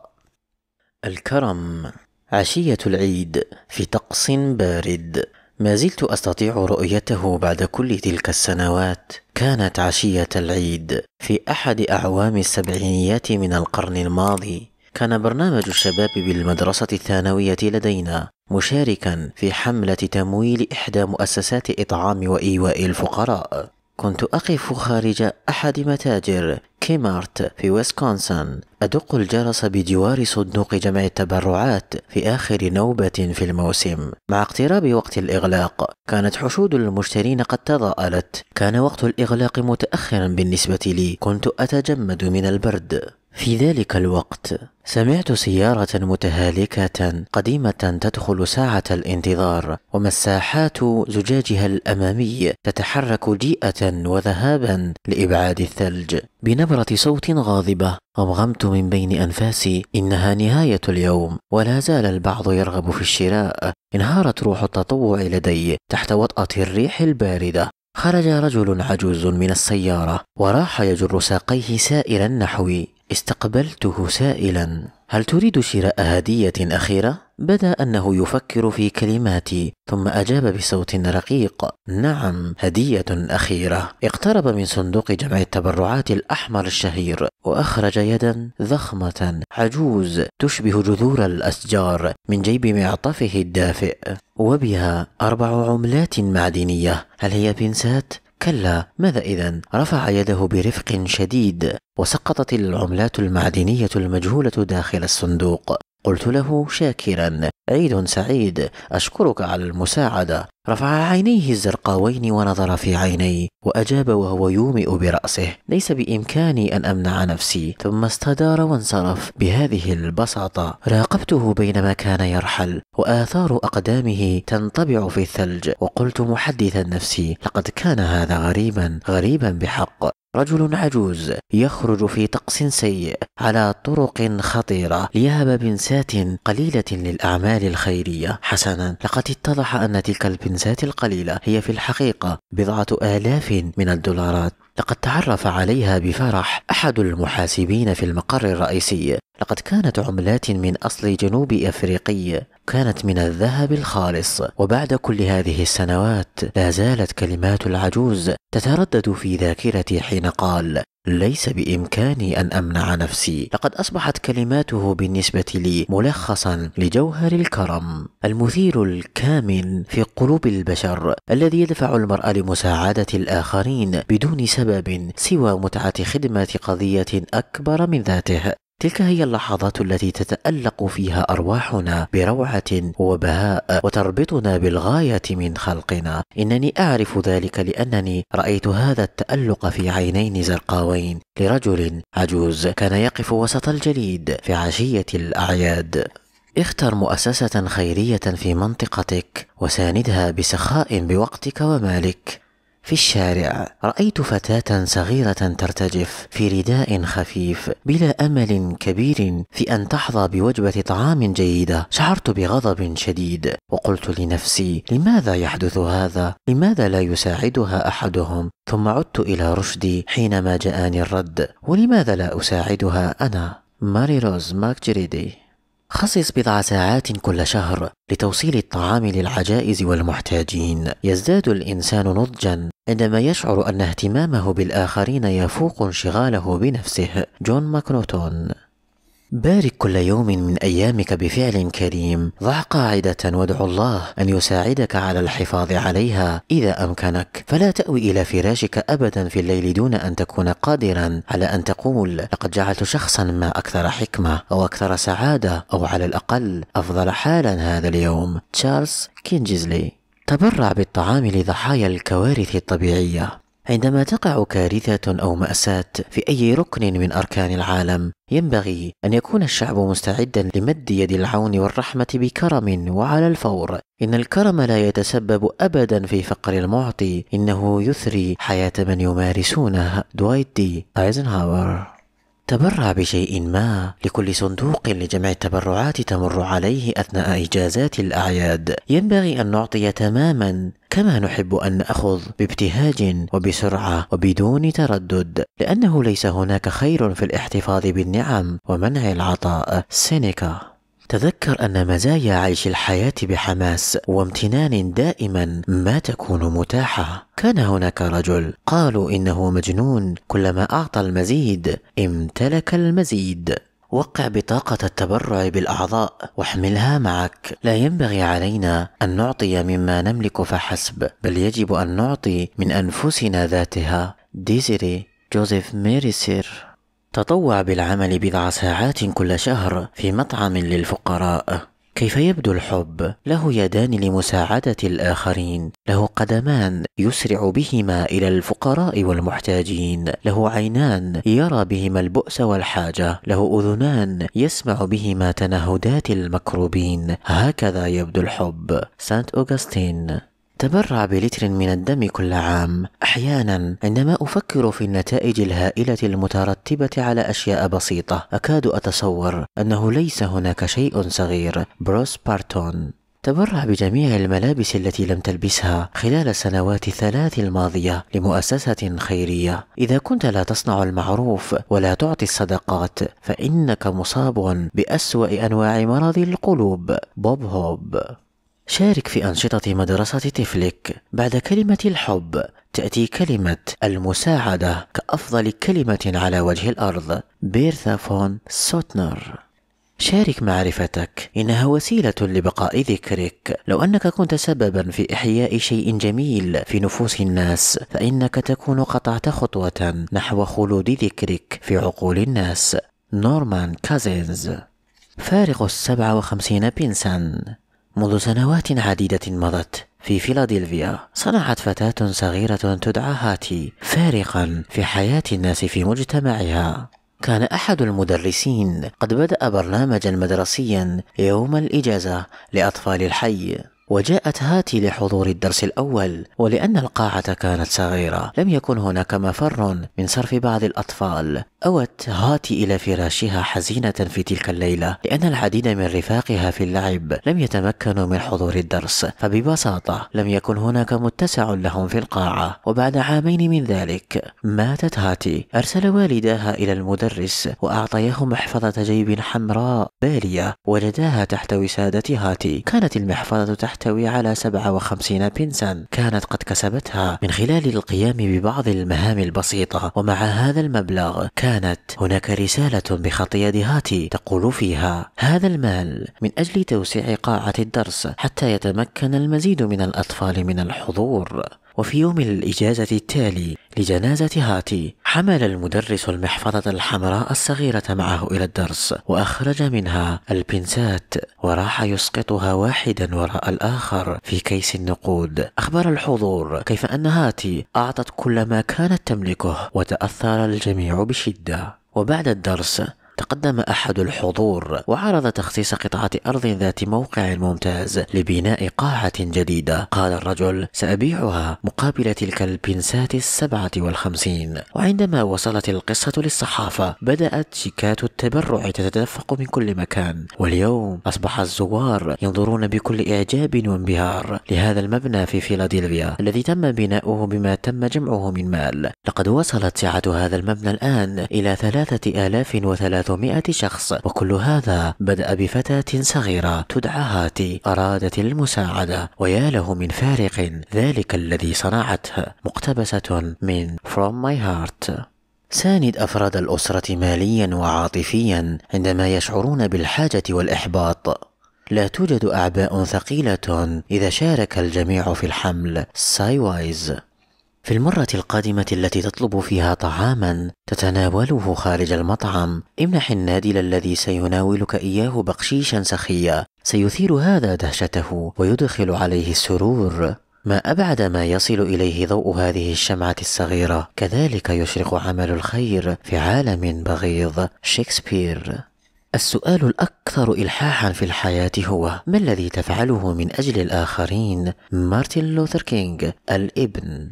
الكرم عشية العيد في طقس بارد ما زلت أستطيع رؤيته بعد كل تلك السنوات كانت عشية العيد في أحد أعوام السبعينيات من القرن الماضي كان برنامج الشباب بالمدرسة الثانوية لدينا مشاركا في حملة تمويل إحدى مؤسسات إطعام وإيواء الفقراء كنت أقف خارج أحد متاجر كيمارت في ويسكونسن أدق الجرس بجوار صندوق جمع التبرعات في آخر نوبة في الموسم مع اقتراب وقت الإغلاق كانت حشود المشترين قد تضاءلت كان وقت الإغلاق متأخرا بالنسبة لي كنت أتجمد من البرد في ذلك الوقت سمعت سيارة متهالكة قديمة تدخل ساعة الانتظار ومساحات زجاجها الأمامي تتحرك جيئة وذهابا لإبعاد الثلج بنبرة صوت غاضبة غمغمت من بين أنفاسي إنها نهاية اليوم ولا زال البعض يرغب في الشراء انهارت روح التطوع لدي تحت وطأة الريح الباردة خرج رجل عجوز من السيارة وراح يجر ساقيه سائلا نحوي استقبلته سائلا هل تريد شراء هديه اخيره بدا انه يفكر في كلماتي ثم اجاب بصوت رقيق نعم هديه اخيره اقترب من صندوق جمع التبرعات الاحمر الشهير واخرج يدا ضخمه عجوز تشبه جذور الاشجار من جيب معطفه الدافئ وبها اربع عملات معدنيه هل هي بنسات كلا ماذا إذا؟ رفع يده برفق شديد وسقطت العملات المعدنية المجهولة داخل الصندوق قلت له شاكرا عيد سعيد أشكرك على المساعدة رفع عينيه الزرقاوين ونظر في عيني وأجاب وهو يومئ برأسه ليس بإمكاني أن أمنع نفسي ثم استدار وانصرف بهذه البساطة راقبته بينما كان يرحل وآثار أقدامه تنطبع في الثلج وقلت محدثا نفسي لقد كان هذا غريبا غريبا بحق رجل عجوز يخرج في طقس سيء على طرق خطيرة ليهب بنسات قليلة للأعمال الخيرية حسنا لقد اتضح أن تلك البنسات القليلة هي في الحقيقة بضعة آلاف من الدولارات لقد تعرف عليها بفرح أحد المحاسبين في المقر الرئيسي لقد كانت عملات من أصل جنوب أفريقي كانت من الذهب الخالص وبعد كل هذه السنوات لا زالت كلمات العجوز تتردد في ذاكرتي حين قال ليس بامكاني ان امنع نفسي لقد اصبحت كلماته بالنسبه لي ملخصا لجوهر الكرم المثير الكامن في قلوب البشر الذي يدفع المرء لمساعده الاخرين بدون سبب سوى متعه خدمه قضيه اكبر من ذاته تلك هي اللحظات التي تتألق فيها أرواحنا بروعة وبهاء وتربطنا بالغاية من خلقنا إنني أعرف ذلك لأنني رأيت هذا التألق في عينين زرقاوين لرجل عجوز كان يقف وسط الجليد في عشية الأعياد اختر مؤسسة خيرية في منطقتك وساندها بسخاء بوقتك ومالك في الشارع رأيت فتاة صغيرة ترتجف في رداء خفيف بلا أمل كبير في أن تحظى بوجبة طعام جيدة شعرت بغضب شديد وقلت لنفسي لماذا يحدث هذا؟ لماذا لا يساعدها أحدهم؟ ثم عدت إلى رشدي حينما جاءني الرد ولماذا لا أساعدها أنا؟ ماري روز ماك جريدي خصص بضع ساعات كل شهر لتوصيل الطعام للعجائز والمحتاجين يزداد الانسان نضجا عندما يشعر ان اهتمامه بالاخرين يفوق انشغاله بنفسه جون ماكنوتون بارك كل يوم من أيامك بفعل كريم ضع قاعدة وادعو الله أن يساعدك على الحفاظ عليها إذا أمكنك فلا تأوي إلى فراشك أبدا في الليل دون أن تكون قادرا على أن تقول لقد جعلت شخصا ما أكثر حكمة أو أكثر سعادة أو على الأقل أفضل حالا هذا اليوم تشارلز كينجزلي تبرع بالطعام لضحايا الكوارث الطبيعية عندما تقع كارثة أو مأساة في أي ركن من أركان العالم، ينبغي أن يكون الشعب مستعدا لمد يد العون والرحمة بكرم وعلى الفور، إن الكرم لا يتسبب أبدا في فقر المعطي، إنه يثري حياة من يمارسونه. دوايت دي أيزنهاور تبرع بشيء ما لكل صندوق لجمع التبرعات تمر عليه أثناء إجازات الأعياد ينبغي أن نعطي تماما كما نحب أن نأخذ بابتهاج وبسرعة وبدون تردد لأنه ليس هناك خير في الاحتفاظ بالنعم ومنع العطاء سينيكا تذكر أن مزايا عيش الحياة بحماس وامتنان دائما ما تكون متاحة كان هناك رجل قالوا إنه مجنون كلما أعطى المزيد امتلك المزيد وقع بطاقة التبرع بالأعضاء واحملها معك. لا ينبغي علينا أن نعطي مما نملك فحسب، بل يجب أن نعطي من أنفسنا ذاتها. ديزيري جوزيف ميريسير تطوع بالعمل بضع ساعات كل شهر في مطعم للفقراء كيف يبدو الحب له يدان لمساعده الاخرين له قدمان يسرع بهما الى الفقراء والمحتاجين له عينان يرى بهما البؤس والحاجه له اذنان يسمع بهما تنهدات المكروبين هكذا يبدو الحب سانت اوغسطين أتبرع بلتر من الدم كل عام أحيانا عندما أفكر في النتائج الهائلة المترتبة على أشياء بسيطة أكاد أتصور أنه ليس هناك شيء صغير بروس بارتون تبرع بجميع الملابس التي لم تلبسها خلال السنوات الثلاث الماضية لمؤسسة خيرية. إذا كنت لا تصنع المعروف ولا تعطي الصدقات فإنك مصاب بأسوأ أنواع مرض القلوب. بوب هوب شارك في أنشطة مدرسة طفلك بعد كلمة الحب تأتي كلمة المساعدة كأفضل كلمة على وجه الأرض بيرثا فون سوتنر شارك معرفتك إنها وسيلة لبقاء ذكرك لو أنك كنت سببا في إحياء شيء جميل في نفوس الناس فإنك تكون قطعت خطوة نحو خلود ذكرك في عقول الناس نورمان كازينز فارق السبع وخمسين بنسان منذ سنوات عديدة مضت في فيلادلفيا صنعت فتاة صغيرة تدعى هاتي فارقا في حياة الناس في مجتمعها كان أحد المدرسين قد بدأ برنامجا مدرسيا يوم الإجازة لأطفال الحي وجاءت هاتي لحضور الدرس الأول ولأن القاعة كانت صغيرة لم يكن هناك مفر من صرف بعض الأطفال أوت هاتي إلى فراشها حزينة في تلك الليلة لأن العديد من رفاقها في اللعب لم يتمكنوا من حضور الدرس فببساطة لم يكن هناك متسع لهم في القاعة وبعد عامين من ذلك ماتت هاتي أرسل والداها إلى المدرس وأعطياه محفظة جيب حمراء بالية وجداها تحت وسادة هاتي كانت المحفظة تحت تحتوي على 57 بنسا كانت قد كسبتها من خلال القيام ببعض المهام البسيطة ومع هذا المبلغ كانت هناك رسالة بخط هاتي تقول فيها هذا المال من أجل توسيع قاعة الدرس حتى يتمكن المزيد من الأطفال من الحضور وفي يوم الإجازة التالي لجنازة هاتي حمل المدرس المحفظة الحمراء الصغيرة معه إلى الدرس وأخرج منها البنسات وراح يسقطها واحدا وراء الآخر في كيس النقود أخبر الحضور كيف أن هاتي أعطت كل ما كانت تملكه وتأثر الجميع بشدة وبعد الدرس تقدم أحد الحضور وعرض تخصيص قطعة أرض ذات موقع ممتاز لبناء قاعة جديدة قال الرجل سأبيعها مقابل تلك البنسات السبعة والخمسين وعندما وصلت القصة للصحافة بدأت شيكات التبرع تتدفق من كل مكان واليوم أصبح الزوار ينظرون بكل إعجاب وانبهار لهذا المبنى في فيلادلفيا الذي تم بناؤه بما تم جمعه من مال لقد وصلت سعة هذا المبنى الآن إلى ثلاثة آلاف وثلاثة 300 شخص وكل هذا بدأ بفتاة صغيرة تدعى هاتي أرادت المساعدة ويا له من فارق ذلك الذي صنعته مقتبسة من From My Heart ساند أفراد الأسرة ماليا وعاطفيا عندما يشعرون بالحاجة والإحباط لا توجد أعباء ثقيلة إذا شارك الجميع في الحمل سايوايز في المرة القادمة التي تطلب فيها طعاما تتناوله خارج المطعم امنح النادل الذي سيناولك إياه بقشيشا سخيا سيثير هذا دهشته ويدخل عليه السرور ما أبعد ما يصل إليه ضوء هذه الشمعة الصغيرة كذلك يشرق عمل الخير في عالم بغيض شكسبير السؤال الأكثر إلحاحا في الحياة هو ما الذي تفعله من أجل الآخرين مارتن لوثر كينغ الابن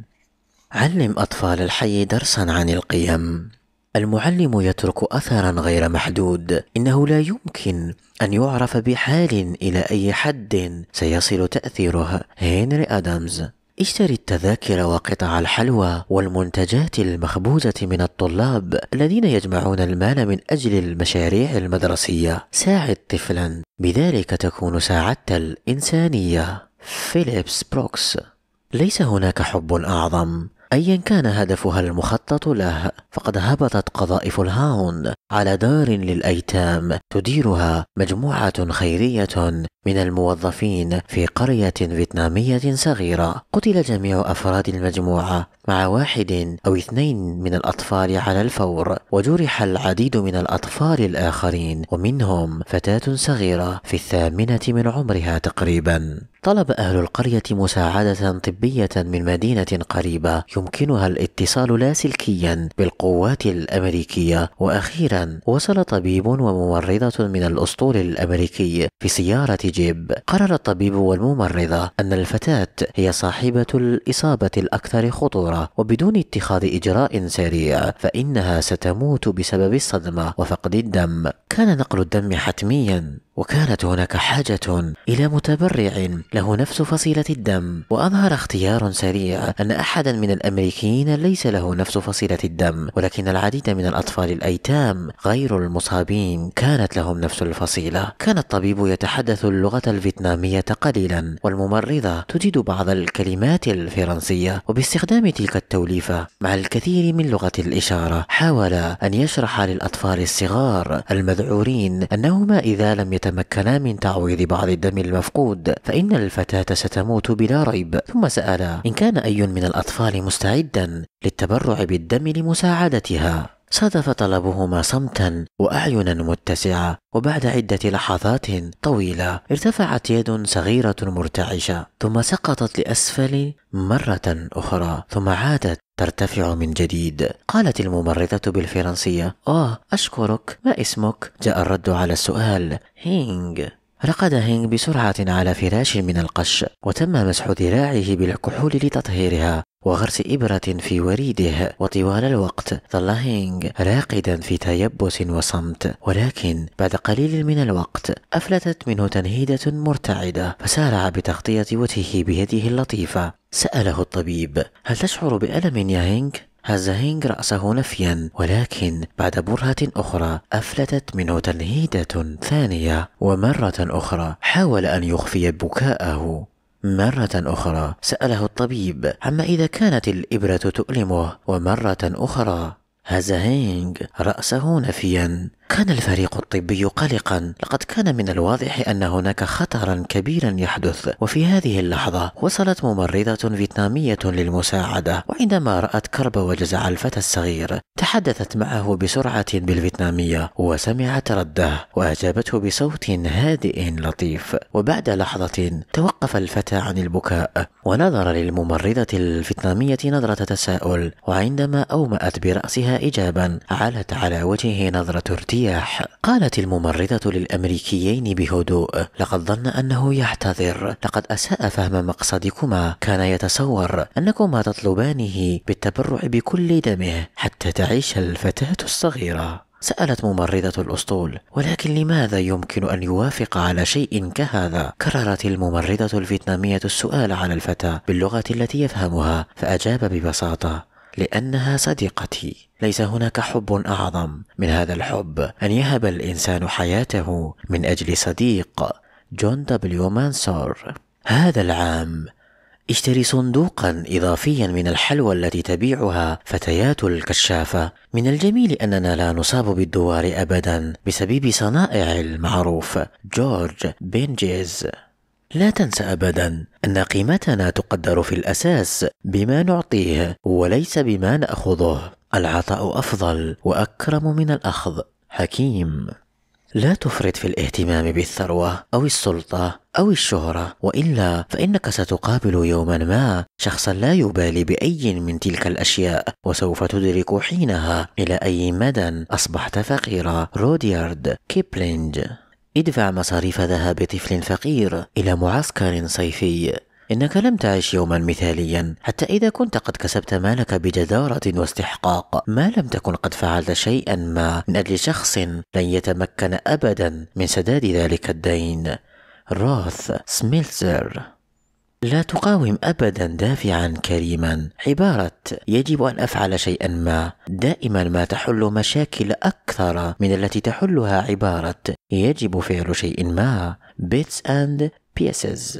علم أطفال الحي درسا عن القيم المعلم يترك أثرا غير محدود إنه لا يمكن أن يعرف بحال إلى أي حد سيصل تأثيره هنري أدامز اشتري التذاكر وقطع الحلوى والمنتجات المخبوزة من الطلاب الذين يجمعون المال من أجل المشاريع المدرسية ساعد طفلا بذلك تكون ساعدت الإنسانية فيليبس بروكس ليس هناك حب أعظم أيا كان هدفها المخطط له فقد هبطت قذائف الهاون على دار للأيتام تديرها مجموعة خيرية من الموظفين في قرية فيتنامية صغيرة قتل جميع أفراد المجموعة مع واحد أو اثنين من الأطفال على الفور وجرح العديد من الأطفال الآخرين ومنهم فتاة صغيرة في الثامنة من عمرها تقريبا طلب أهل القرية مساعدة طبية من مدينة قريبة يمكنها الاتصال لاسلكيا بالقوات الأمريكية وأخيرا وصل طبيب وممرضة من الأسطول الأمريكي في سيارة يجيب قرر الطبيب والممرضة أن الفتاة هي صاحبة الإصابة الأكثر خطورة وبدون اتخاذ إجراء سريع فإنها ستموت بسبب الصدمة وفقد الدم كان نقل الدم حتميا وكانت هناك حاجة إلى متبرع له نفس فصيلة الدم وأظهر اختيار سريع أن أحدا من الأمريكيين ليس له نفس فصيلة الدم ولكن العديد من الأطفال الأيتام غير المصابين كانت لهم نفس الفصيلة كان الطبيب يتحدث اللغة الفيتنامية قليلا والممرضة تجيد بعض الكلمات الفرنسية وباستخدام تلك التوليفة مع الكثير من لغة الإشارة حاول أن يشرح للأطفال الصغار المذعورين أنهما إذا لم يتم تمكنا من تعويض بعض الدم المفقود فإن الفتاة ستموت بلا ريب ثم سأل إن كان أي من الأطفال مستعدا للتبرع بالدم لمساعدتها صادف طلبهما صمتا وأعينا متسعة وبعد عدة لحظات طويلة ارتفعت يد صغيرة مرتعشة ثم سقطت لأسفل مرة أخرى ثم عادت ترتفع من جديد قالت الممرضة بالفرنسية آه أشكرك ما اسمك؟ جاء الرد على السؤال هينغ رقد هينغ بسرعة على فراش من القش وتم مسح ذراعه بالكحول لتطهيرها وغرس إبرة في وريده وطوال الوقت ظل هينغ راقدا في تيبس وصمت ولكن بعد قليل من الوقت أفلتت منه تنهيدة مرتعدة فسارع بتغطية وجهه بيده اللطيفة سأله الطبيب هل تشعر بألم يا هينغ؟ هز هينغ رأسه نفيا ولكن بعد برهة أخرى أفلتت منه تنهيدة ثانية ومرة أخرى حاول أن يخفي بكاءه مرة أخرى سأله الطبيب عما إذا كانت الإبرة تؤلمه ومرة أخرى هز هينغ رأسه نفيا كان الفريق الطبي قلقا لقد كان من الواضح أن هناك خطرا كبيرا يحدث وفي هذه اللحظة وصلت ممرضة فيتنامية للمساعدة وعندما رأت كرب وجزع الفتى الصغير تحدثت معه بسرعة بالفيتنامية وسمعت رده وأجابته بصوت هادئ لطيف وبعد لحظة توقف الفتى عن البكاء ونظر للممرضة الفيتنامية نظرة تساؤل وعندما أومأت برأسها إجابا علت على وجهه نظرة ارتياح الرياح قالت الممرضة للأمريكيين بهدوء لقد ظن أنه يحتضر لقد أساء فهم مقصدكما كان يتصور أنكما تطلبانه بالتبرع بكل دمه حتى تعيش الفتاة الصغيرة سألت ممرضة الأسطول ولكن لماذا يمكن أن يوافق على شيء كهذا؟ كررت الممرضة الفيتنامية السؤال على الفتى باللغة التي يفهمها فأجاب ببساطة لانها صديقتي ليس هناك حب اعظم من هذا الحب ان يهب الانسان حياته من اجل صديق جون دبليو مانسور هذا العام اشتري صندوقا اضافيا من الحلوى التي تبيعها فتيات الكشافه من الجميل اننا لا نصاب بالدوار ابدا بسبيب صنائع المعروف جورج بينجيز لا تنسى ابدا ان قيمتنا تقدر في الاساس بما نعطيه وليس بما ناخذه العطاء افضل واكرم من الاخذ حكيم لا تفرط في الاهتمام بالثروه او السلطه او الشهره والا فانك ستقابل يوما ما شخصا لا يبالي باي من تلك الاشياء وسوف تدرك حينها الى اي مدى اصبحت فقيرا روديارد كيبلينج ادفع مصاريف ذهاب طفل فقير إلى معسكر صيفي إنك لم تعش يوما مثاليا حتى إذا كنت قد كسبت مالك بجدارة واستحقاق ما لم تكن قد فعلت شيئا ما من أجل شخص لن يتمكن أبدا من سداد ذلك الدين روث سميلزر لا تقاوم أبدا دافعا كريما عبارة يجب أن أفعل شيئا ما دائما ما تحل مشاكل أكثر من التي تحلها عبارة يجب فعل شيء ما bits and pieces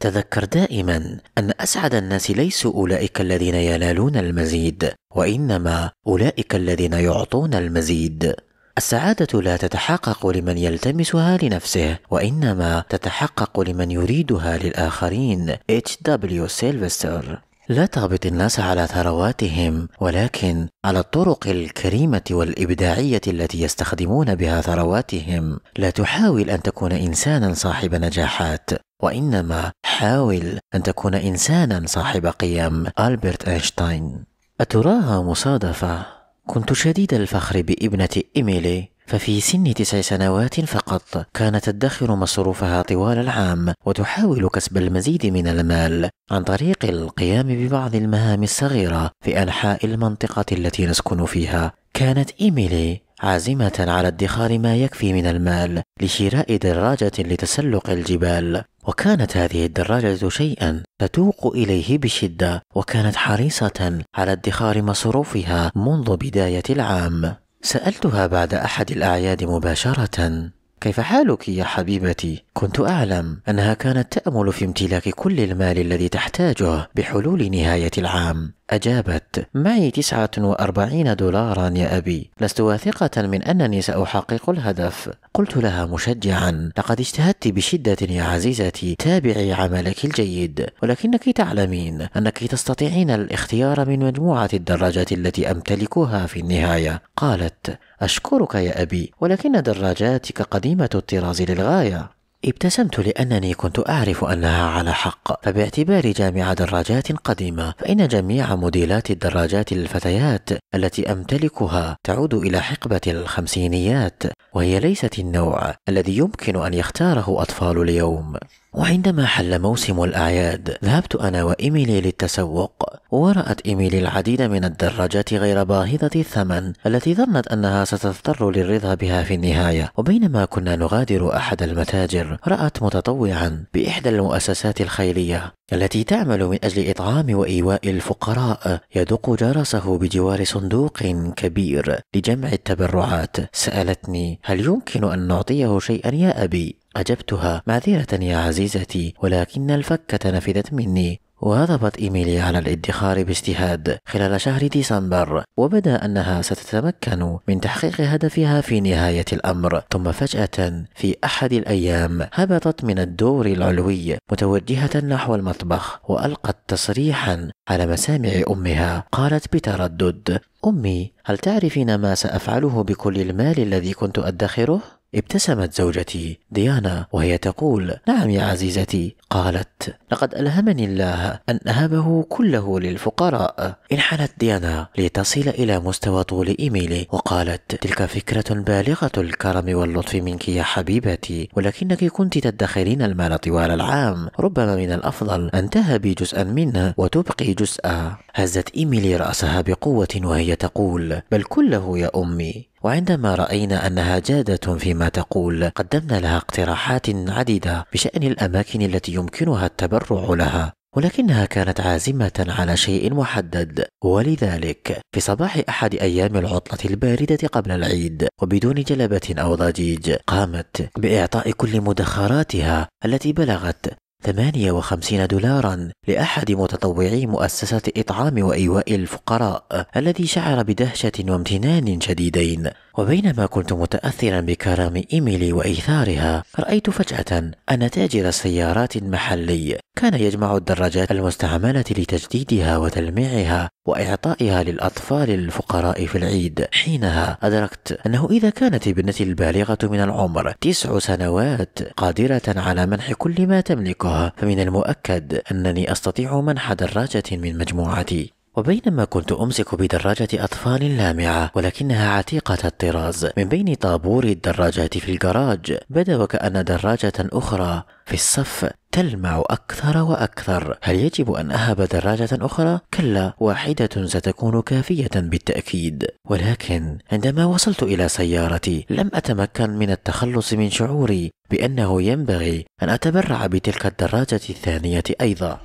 تذكر دائما أن أسعد الناس ليسوا أولئك الذين ينالون المزيد وإنما أولئك الذين يعطون المزيد السعادة لا تتحقق لمن يلتمسها لنفسه وإنما تتحقق لمن يريدها للآخرين اتش دبليو سيلفستر لا تغبط الناس على ثرواتهم ولكن على الطرق الكريمة والإبداعية التي يستخدمون بها ثرواتهم لا تحاول أن تكون إنسانا صاحب نجاحات وإنما حاول أن تكون إنسانا صاحب قيم ألبرت أينشتاين أتراها مصادفة كنت شديد الفخر بابنة إيميلي ففي سن تسع سنوات فقط كانت تدخر مصروفها طوال العام وتحاول كسب المزيد من المال عن طريق القيام ببعض المهام الصغيرة في أنحاء المنطقة التي نسكن فيها كانت إيميلي عازمة على ادخار ما يكفي من المال لشراء دراجة لتسلق الجبال وكانت هذه الدراجة شيئا تتوق إليه بشدة وكانت حريصة على ادخار مصروفها منذ بداية العام سألتها بعد أحد الأعياد مباشرة كيف حالك يا حبيبتي؟ كنت أعلم أنها كانت تأمل في امتلاك كل المال الذي تحتاجه بحلول نهاية العام أجابت معي تسعة وأربعين دولارا يا أبي لست واثقة من أنني سأحقق الهدف قلت لها مشجعا لقد اجتهدت بشدة يا عزيزتي تابعي عملك الجيد ولكنك تعلمين أنك تستطيعين الاختيار من مجموعة الدراجات التي أمتلكها في النهاية قالت أشكرك يا أبي ولكن دراجاتك قديمة الطراز للغاية ابتسمت لأنني كنت أعرف أنها على حق فباعتبار جامع دراجات قديمة فإن جميع موديلات الدراجات للفتيات التي أمتلكها تعود إلى حقبة الخمسينيات وهي ليست النوع الذي يمكن أن يختاره أطفال اليوم وعندما حل موسم الأعياد ذهبت أنا وإيميلي للتسوق ورأت إيميلي العديد من الدراجات غير باهظة الثمن التي ظنت أنها ستضطر للرضا بها في النهاية وبينما كنا نغادر أحد المتاجر رأت متطوعا بإحدى المؤسسات الخيرية التي تعمل من أجل إطعام وإيواء الفقراء يدق جرسه بجوار صندوق كبير لجمع التبرعات سألتني هل يمكن أن نعطيه شيئا يا أبي أجبتها معذرة يا عزيزتي ولكن الفكة نفذت مني وغضبت إيميليا على الادخار باجتهاد خلال شهر ديسمبر وبدا أنها ستتمكن من تحقيق هدفها في نهاية الأمر ثم فجأة في أحد الأيام هبطت من الدور العلوي متوجهة نحو المطبخ وألقت تصريحا على مسامع أمها قالت بتردد أمي هل تعرفين ما سأفعله بكل المال الذي كنت أدخره؟ ابتسمت زوجتي ديانا وهي تقول نعم يا عزيزتي قالت لقد ألهمني الله أن أهبه كله للفقراء انحنت ديانا لتصل إلى مستوى طول إيميلي وقالت تلك فكرة بالغة الكرم واللطف منك يا حبيبتي ولكنك كنت تدخرين المال طوال العام ربما من الأفضل أن تهبي جزءا منه وتبقي جزءا هزت إيميلي رأسها بقوة وهي تقول بل كله يا أمي وعندما رأينا أنها جادة فيما تقول قدمنا لها اقتراحات عديدة بشأن الأماكن التي يمكنها التبرع لها ولكنها كانت عازمة على شيء محدد ولذلك في صباح أحد أيام العطلة الباردة قبل العيد وبدون جلبة أو ضجيج قامت بإعطاء كل مدخراتها التي بلغت 58 دولارا لأحد متطوعي مؤسسة إطعام وإيواء الفقراء الذي شعر بدهشة وامتنان شديدين وبينما كنت متأثرا بكرم إيميلي وإيثارها رأيت فجأة أن تاجر سيارات محلي كان يجمع الدراجات المستعملة لتجديدها وتلميعها وإعطائها للأطفال الفقراء في العيد حينها أدركت أنه إذا كانت ابنتي البالغة من العمر تسع سنوات قادرة على منح كل ما تملكه فمن المؤكد أنني أستطيع منح دراجة من مجموعتي وبينما كنت أمسك بدراجة أطفال لامعة ولكنها عتيقة الطراز من بين طابور الدراجات في الجراج بدا وكأن دراجة أخرى في الصف تلمع أكثر وأكثر هل يجب أن أهب دراجة أخرى؟ كلا واحدة ستكون كافية بالتأكيد ولكن عندما وصلت إلى سيارتي لم أتمكن من التخلص من شعوري بأنه ينبغي أن أتبرع بتلك الدراجة الثانية أيضا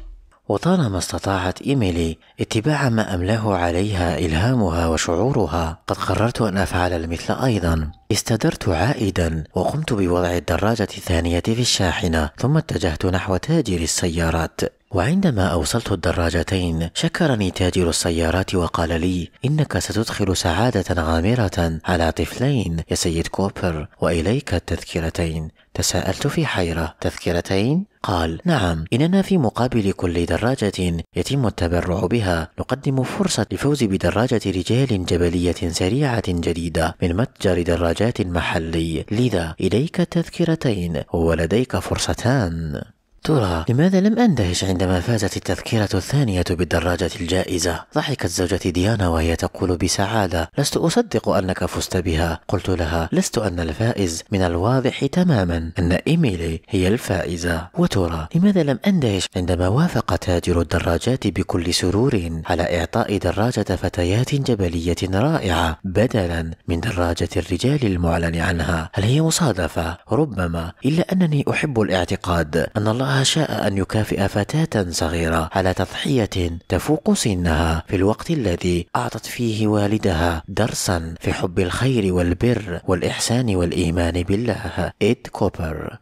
وطالما استطاعت إيميلي اتباع ما أملاه عليها إلهامها وشعورها قد قررت أن أفعل المثل أيضا استدرت عائدا وقمت بوضع الدراجة الثانية في الشاحنة ثم اتجهت نحو تاجر السيارات وعندما أوصلت الدراجتين شكرني تاجر السيارات وقال لي إنك ستدخل سعادة غامرة على طفلين يا سيد كوبر وإليك التذكرتين تساءلت في حيرة تذكرتين قال نعم إننا في مقابل كل دراجة يتم التبرع بها نقدم فرصة لفوز بدراجة رجال جبلية سريعة جديدة من متجر دراجات محلي لذا إليك تذكرتين ولديك فرصتان ترى لماذا لم أندهش عندما فازت التذكرة الثانية بالدراجة الجائزة ضحكت زوجتي ديانا وهي تقول بسعادة لست أصدق أنك فزت بها قلت لها لست أنا الفائز من الواضح تماما أن إيميلي هي الفائزة وترى لماذا لم أندهش عندما وافق تاجر الدراجات بكل سرور على إعطاء دراجة فتيات جبلية رائعة بدلا من دراجة الرجال المعلن عنها هل هي مصادفة ربما إلا أنني أحب الاعتقاد أن الله شاء أن يكافئ فتاة صغيرة على تضحية تفوق سنها في الوقت الذي أعطت فيه والدها درسا في حب الخير والبر والإحسان والإيمان بالله إد كوبر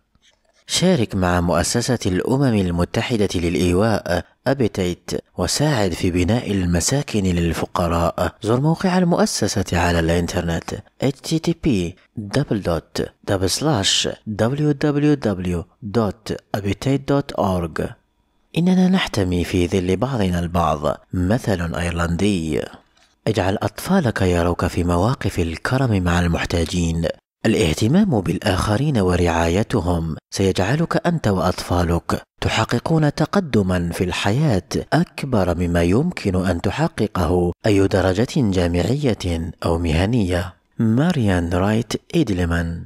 شارك مع مؤسسة الأمم المتحدة للإيواء أبيتيت وساعد في بناء المساكن للفقراء زر موقع المؤسسة على الإنترنت http www.abitate.org إننا نحتمي في ظل بعضنا البعض مثل أيرلندي اجعل أطفالك يروك في مواقف الكرم مع المحتاجين الاهتمام بالاخرين ورعايتهم سيجعلك انت واطفالك تحققون تقدما في الحياه اكبر مما يمكن ان تحققه اي درجه جامعيه او مهنيه ماريان رايت إيدلمان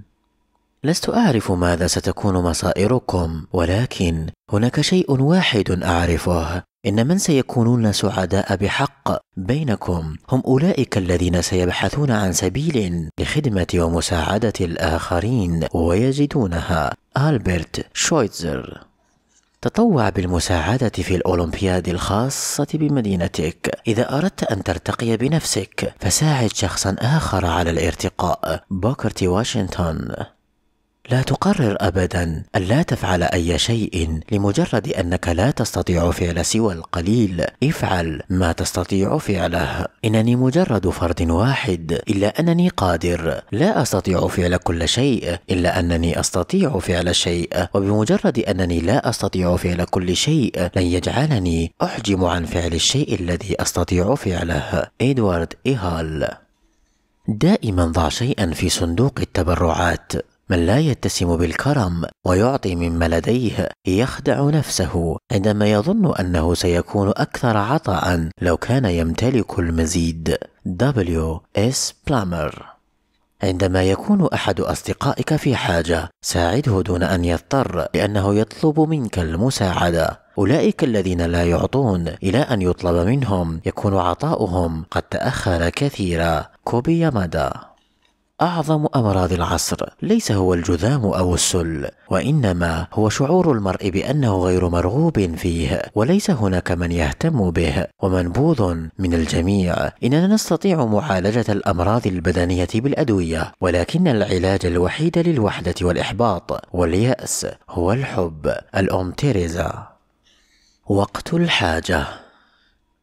لست أعرف ماذا ستكون مصائركم ولكن هناك شيء واحد أعرفه إن من سيكونون سعداء بحق بينكم هم أولئك الذين سيبحثون عن سبيل لخدمة ومساعدة الآخرين ويجدونها ألبرت شويتزر تطوع بالمساعدة في الأولمبياد الخاصة بمدينتك إذا أردت أن ترتقي بنفسك فساعد شخصا آخر على الارتقاء بوكرتي واشنطن لا تقرر ابدا ان لا تفعل اي شيء لمجرد انك لا تستطيع فعل سوى القليل افعل ما تستطيع فعله انني مجرد فرد واحد الا انني قادر لا استطيع فعل كل شيء الا انني استطيع فعل شيء وبمجرد انني لا استطيع فعل كل شيء لن يجعلني احجم عن فعل الشيء الذي استطيع فعله ادوارد ايهال دائما ضع شيئا في صندوق التبرعات من لا يتسم بالكرم ويعطي مما لديه يخدع نفسه عندما يظن انه سيكون اكثر عطاء لو كان يمتلك المزيد دبليو اس بلامر عندما يكون احد اصدقائك في حاجه ساعده دون ان يضطر لانه يطلب منك المساعده أولئك الذين لا يعطون إلى أن يطلب منهم يكون عطاؤهم قد تأخر كثيرا كوبي يامادا أعظم أمراض العصر ليس هو الجذام أو السل وإنما هو شعور المرء بأنه غير مرغوب فيه وليس هناك من يهتم به ومنبوذ من الجميع إننا نستطيع معالجة الأمراض البدنية بالأدوية ولكن العلاج الوحيد للوحدة والإحباط واليأس هو الحب الأم تيريزا وقت الحاجة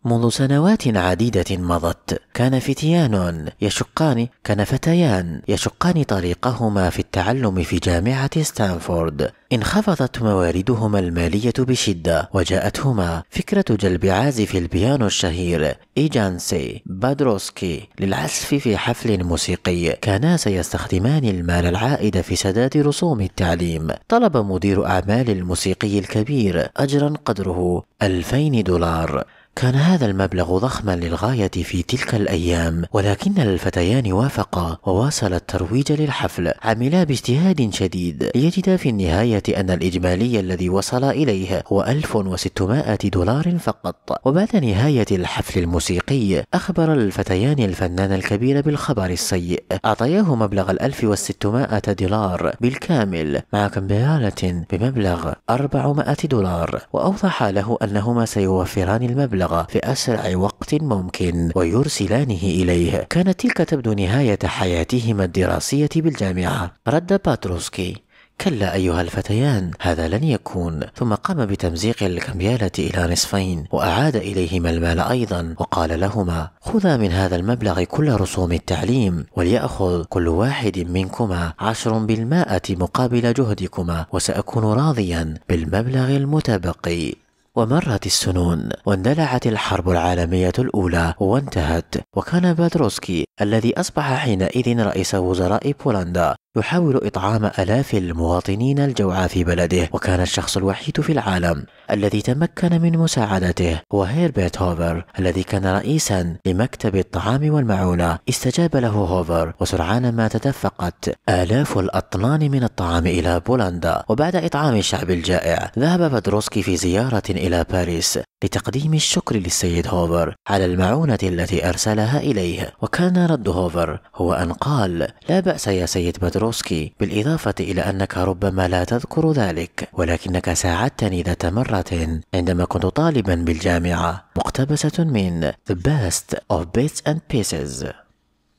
منذ سنوات عديدة مضت كان فتيان يشقان كان فتيان يشقان طريقهما في التعلم في جامعة ستانفورد انخفضت مواردهما المالية بشدة وجاءتهما فكرة جلب عازف البيانو الشهير إيجانسي بادروسكي للعزف في حفل موسيقي كانا سيستخدمان المال العائد في سداد رسوم التعليم طلب مدير أعمال الموسيقي الكبير أجرا قدره 2000 دولار كان هذا المبلغ ضخما للغاية في تلك الأيام ولكن الفتيان وافقا وواصلا الترويج للحفل عملا باجتهاد شديد ليجدا في النهاية أن الإجمالي الذي وصل إليه هو 1600 دولار فقط وبعد نهاية الحفل الموسيقي أخبر الفتيان الفنان الكبير بالخبر السيء أعطياه مبلغ 1600 دولار بالكامل مع كمبيالة بمبلغ 400 دولار وأوضح له أنهما سيوفران المبلغ المبلغ في أسرع وقت ممكن ويرسلانه إليه كانت تلك تبدو نهاية حياتهما الدراسية بالجامعة رد باتروسكي كلا أيها الفتيان هذا لن يكون ثم قام بتمزيق الكمبيالة إلى نصفين وأعاد إليهما المال أيضا وقال لهما خذا من هذا المبلغ كل رسوم التعليم وليأخذ كل واحد منكما عشر بالمائة مقابل جهدكما وسأكون راضيا بالمبلغ المتبقي ومرت السنون واندلعت الحرب العالمية الأولى وانتهت وكان بادروسكي الذي أصبح حينئذ رئيس وزراء بولندا يحاول إطعام آلاف المواطنين الجوع في بلده وكان الشخص الوحيد في العالم الذي تمكن من مساعدته هو هيربرت هوفر الذي كان رئيسا لمكتب الطعام والمعونة استجاب له هوفر وسرعان ما تدفقت آلاف الأطنان من الطعام إلى بولندا وبعد إطعام الشعب الجائع ذهب بدروسكي في زيارة إلى باريس لتقديم الشكر للسيد هوفر على المعونة التي أرسلها إليه وكان رد هوفر هو أن قال لا بأس يا سيد بدروسكي بالإضافة إلى أنك ربما لا تذكر ذلك ولكنك ساعدتني ذات مرة عندما كنت طالبا بالجامعة مقتبسة من The Best of Bits and Pieces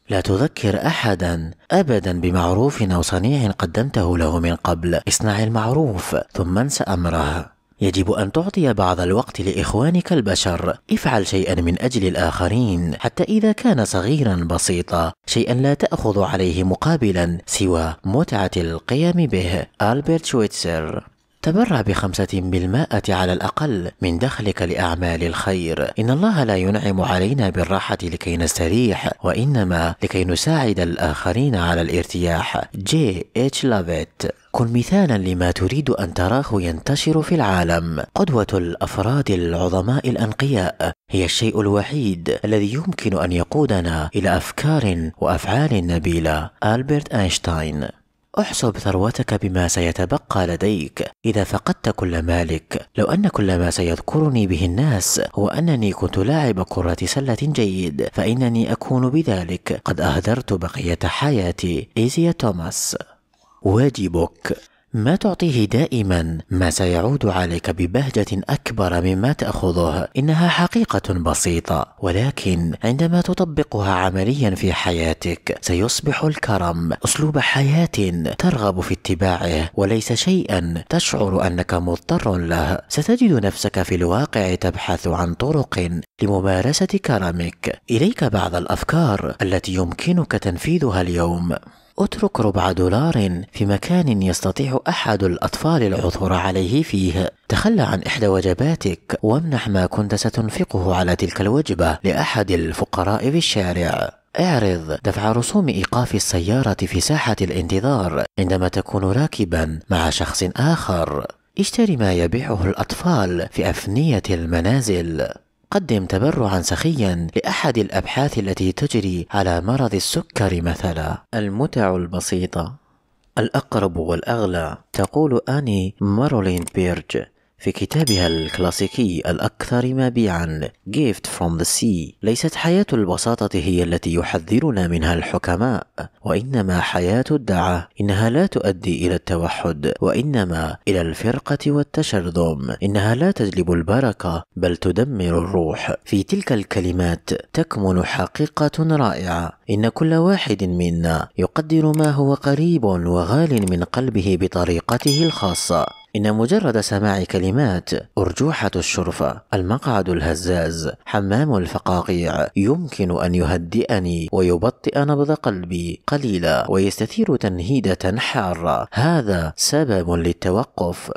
لا تذكر احدا ابدا بمعروف او صنيع قدمته له من قبل اصنع المعروف ثم انس امره يجب أن تعطي بعض الوقت لإخوانك البشر افعل شيئا من أجل الآخرين حتى إذا كان صغيرا بسيطا شيئا لا تأخذ عليه مقابلا سوى متعة القيام به ألبرت شويتسر تبرع بخمسة بالمائة على الأقل من دخلك لأعمال الخير إن الله لا ينعم علينا بالراحة لكي نستريح وإنما لكي نساعد الآخرين على الارتياح جي اتش لافيت كن مثالا لما تريد أن تراه ينتشر في العالم قدوة الأفراد العظماء الأنقياء هي الشيء الوحيد الذي يمكن أن يقودنا إلى أفكار وأفعال نبيلة ألبرت أينشتاين احسب ثروتك بما سيتبقى لديك إذا فقدت كل مالك لو أن كل ما سيذكرني به الناس هو أنني كنت لاعب كرة سلة جيد فإنني أكون بذلك قد أهدرت بقية حياتي إيزيا توماس واجبك ما تعطيه دائما ما سيعود عليك ببهجة أكبر مما تأخذه إنها حقيقة بسيطة ولكن عندما تطبقها عمليا في حياتك سيصبح الكرم أسلوب حياة ترغب في اتباعه وليس شيئا تشعر أنك مضطر له ستجد نفسك في الواقع تبحث عن طرق لممارسة كرمك إليك بعض الأفكار التي يمكنك تنفيذها اليوم اترك ربع دولار في مكان يستطيع أحد الأطفال العثور عليه فيه تخلى عن إحدى وجباتك وامنح ما كنت ستنفقه على تلك الوجبة لأحد الفقراء في الشارع اعرض دفع رسوم إيقاف السيارة في ساحة الانتظار عندما تكون راكبا مع شخص آخر اشتري ما يبيعه الأطفال في أفنية المنازل قدم تبرعا سخيا لأحد الأبحاث التي تجري على مرض السكر مثلا المتع البسيطة الأقرب والأغلى تقول أني مارولين بيرج في كتابها الكلاسيكي الأكثر مبيعا Gift from the Sea ليست حياة البساطة هي التي يحذرنا منها الحكماء وإنما حياة الدعة إنها لا تؤدي إلى التوحد وإنما إلى الفرقة والتشرذم إنها لا تجلب البركة بل تدمر الروح في تلك الكلمات تكمن حقيقة رائعة إن كل واحد منا يقدر ما هو قريب وغال من قلبه بطريقته الخاصة إن مجرد سماع كلمات أرجوحة الشرفة المقعد الهزاز حمام الفقاقيع يمكن أن يهدئني ويبطئ نبض قلبي قليلا ويستثير تنهيدة حارة هذا سبب للتوقف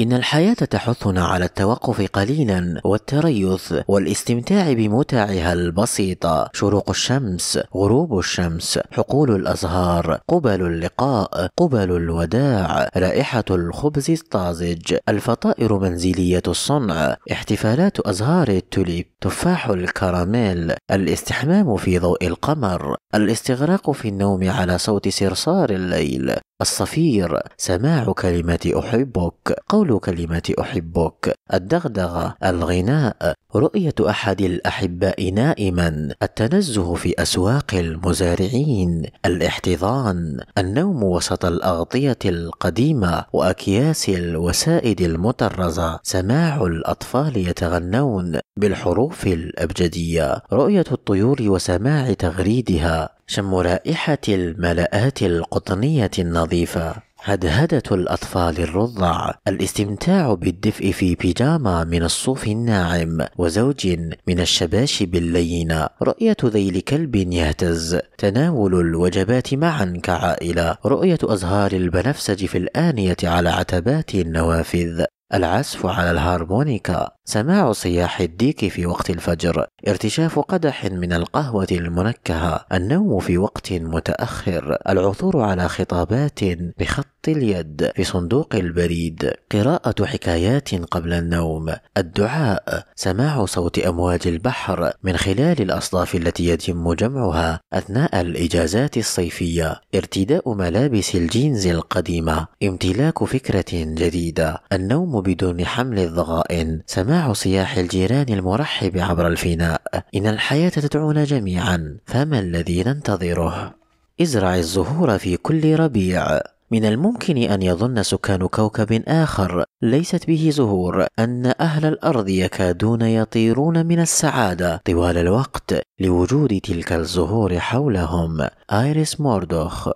إن الحياة تحثنا على التوقف قليلا والتريث والاستمتاع بمتعها البسيطة شروق الشمس غروب الشمس حقول الأزهار قبل اللقاء قبل الوداع رائحة الخبز الطازج الفطائر منزلية الصنع احتفالات أزهار التوليب تفاح الكراميل الاستحمام في ضوء القمر الاستغراق في النوم على صوت صرصار الليل الصفير سماع كلمة أحبك قول كلمة أحبك الدغدغة الغناء رؤية أحد الأحباء نائما، التنزه في أسواق المزارعين، الاحتضان، النوم وسط الأغطية القديمة وأكياس الوسائد المطرزة، سماع الأطفال يتغنون بالحروف الأبجدية، رؤية الطيور وسماع تغريدها، شم رائحة الملاءات القطنية النظيفة، هدهدة الأطفال الرضع الاستمتاع بالدفء في بيجاما من الصوف الناعم وزوج من الشباشب اللينة رؤية ذيل كلب يهتز تناول الوجبات معا كعائلة رؤية أزهار البنفسج في الآنية على عتبات النوافذ العزف على الهارمونيكا سماع صياح الديك في وقت الفجر ارتشاف قدح من القهوة المنكهة النوم في وقت متأخر العثور على خطابات بخط اليد في صندوق البريد قراءة حكايات قبل النوم الدعاء سماع صوت أمواج البحر من خلال الأصداف التي يتم جمعها أثناء الإجازات الصيفية ارتداء ملابس الجينز القديمة امتلاك فكرة جديدة النوم بدون حمل الضغائن سماع صياح الجيران المرحب عبر الفناء إن الحياة تدعونا جميعا فما الذي ننتظره؟ ازرع الزهور في كل ربيع من الممكن أن يظن سكان كوكب آخر ليست به زهور أن أهل الأرض يكادون يطيرون من السعادة طوال الوقت لوجود تلك الزهور حولهم آيريس موردوخ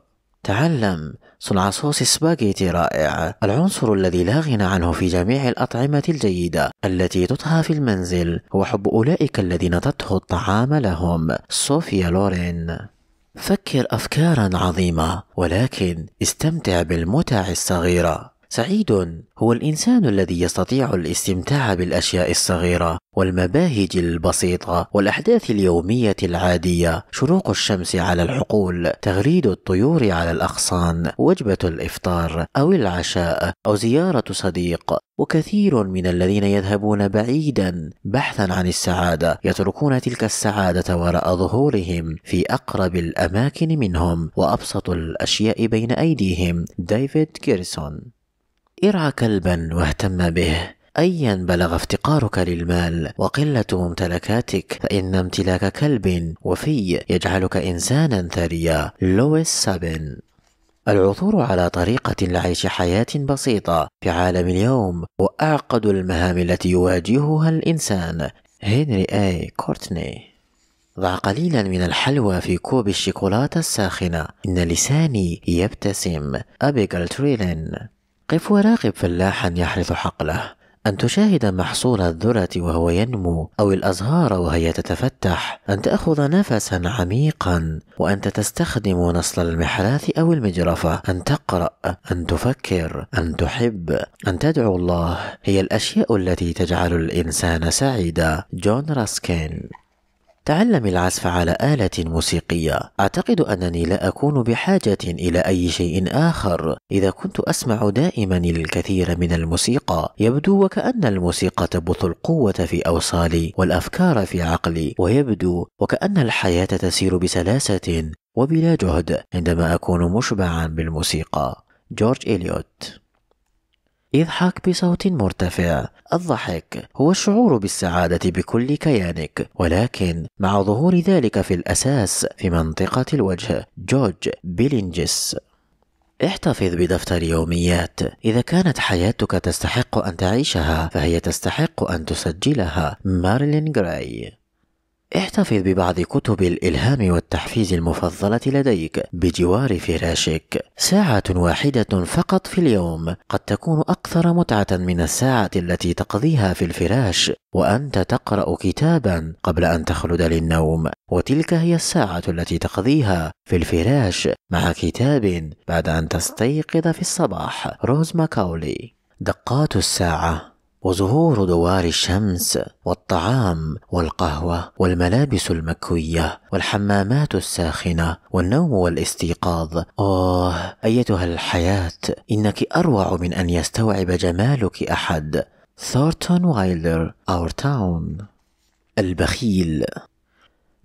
تعلم صنع صوص سباجيتي رائع العنصر الذي لا غنى عنه في جميع الأطعمة الجيدة التي تطهى في المنزل هو حب أولئك الذين تطهو الطعام لهم صوفيا لورين فكر أفكارا عظيمة ولكن استمتع بالمتع الصغيرة سعيد هو الانسان الذي يستطيع الاستمتاع بالاشياء الصغيره والمباهج البسيطه والاحداث اليوميه العاديه شروق الشمس على الحقول تغريد الطيور على الاغصان وجبه الافطار او العشاء او زياره صديق وكثير من الذين يذهبون بعيدا بحثا عن السعاده يتركون تلك السعاده وراء ظهورهم في اقرب الاماكن منهم وابسط الاشياء بين ايديهم ديفيد كيرسون ارعى كلبا واهتم به أيا بلغ افتقارك للمال وقلة ممتلكاتك فإن امتلاك كلب وفي يجعلك إنسانا ثريا لويس سابن العثور على طريقة لعيش حياة بسيطة في عالم اليوم وأعقد المهام التي يواجهها الإنسان هنري آي كورتني ضع قليلا من الحلوى في كوب الشوكولاتة الساخنة إن لساني يبتسم أبيغل تريلين قف وراقب فلاحا يحرث حقله أن تشاهد محصول الذرة وهو ينمو أو الأزهار وهي تتفتح أن تأخذ نفسا عميقا وأنت تستخدم نصل المحراث أو المجرفة أن تقرأ أن تفكر أن تحب أن تدعو الله هي الأشياء التي تجعل الإنسان سعيدا جون راسكين تعلم العزف على آلة موسيقية أعتقد أنني لا أكون بحاجة إلى أي شيء آخر إذا كنت أسمع دائما الكثير من الموسيقى يبدو وكأن الموسيقى تبث القوة في أوصالي والأفكار في عقلي ويبدو وكأن الحياة تسير بسلاسة وبلا جهد عندما أكون مشبعا بالموسيقى جورج إليوت اضحك بصوت مرتفع الضحك هو الشعور بالسعادة بكل كيانك ولكن مع ظهور ذلك في الأساس في منطقة الوجه جورج بيلينجس احتفظ بدفتر يوميات إذا كانت حياتك تستحق أن تعيشها فهي تستحق أن تسجلها مارلين غراي احتفظ ببعض كتب الإلهام والتحفيز المفضلة لديك بجوار فراشك ساعة واحدة فقط في اليوم قد تكون أكثر متعة من الساعة التي تقضيها في الفراش وأنت تقرأ كتابا قبل أن تخلد للنوم وتلك هي الساعة التي تقضيها في الفراش مع كتاب بعد أن تستيقظ في الصباح روز ماكاولي دقات الساعة وظهور دوار الشمس والطعام والقهوه والملابس المكويه والحمامات الساخنه والنوم والاستيقاظ اوه ايتها الحياه انك اروع من ان يستوعب جمالك احد ثورتون وايلدر اور تاون البخيل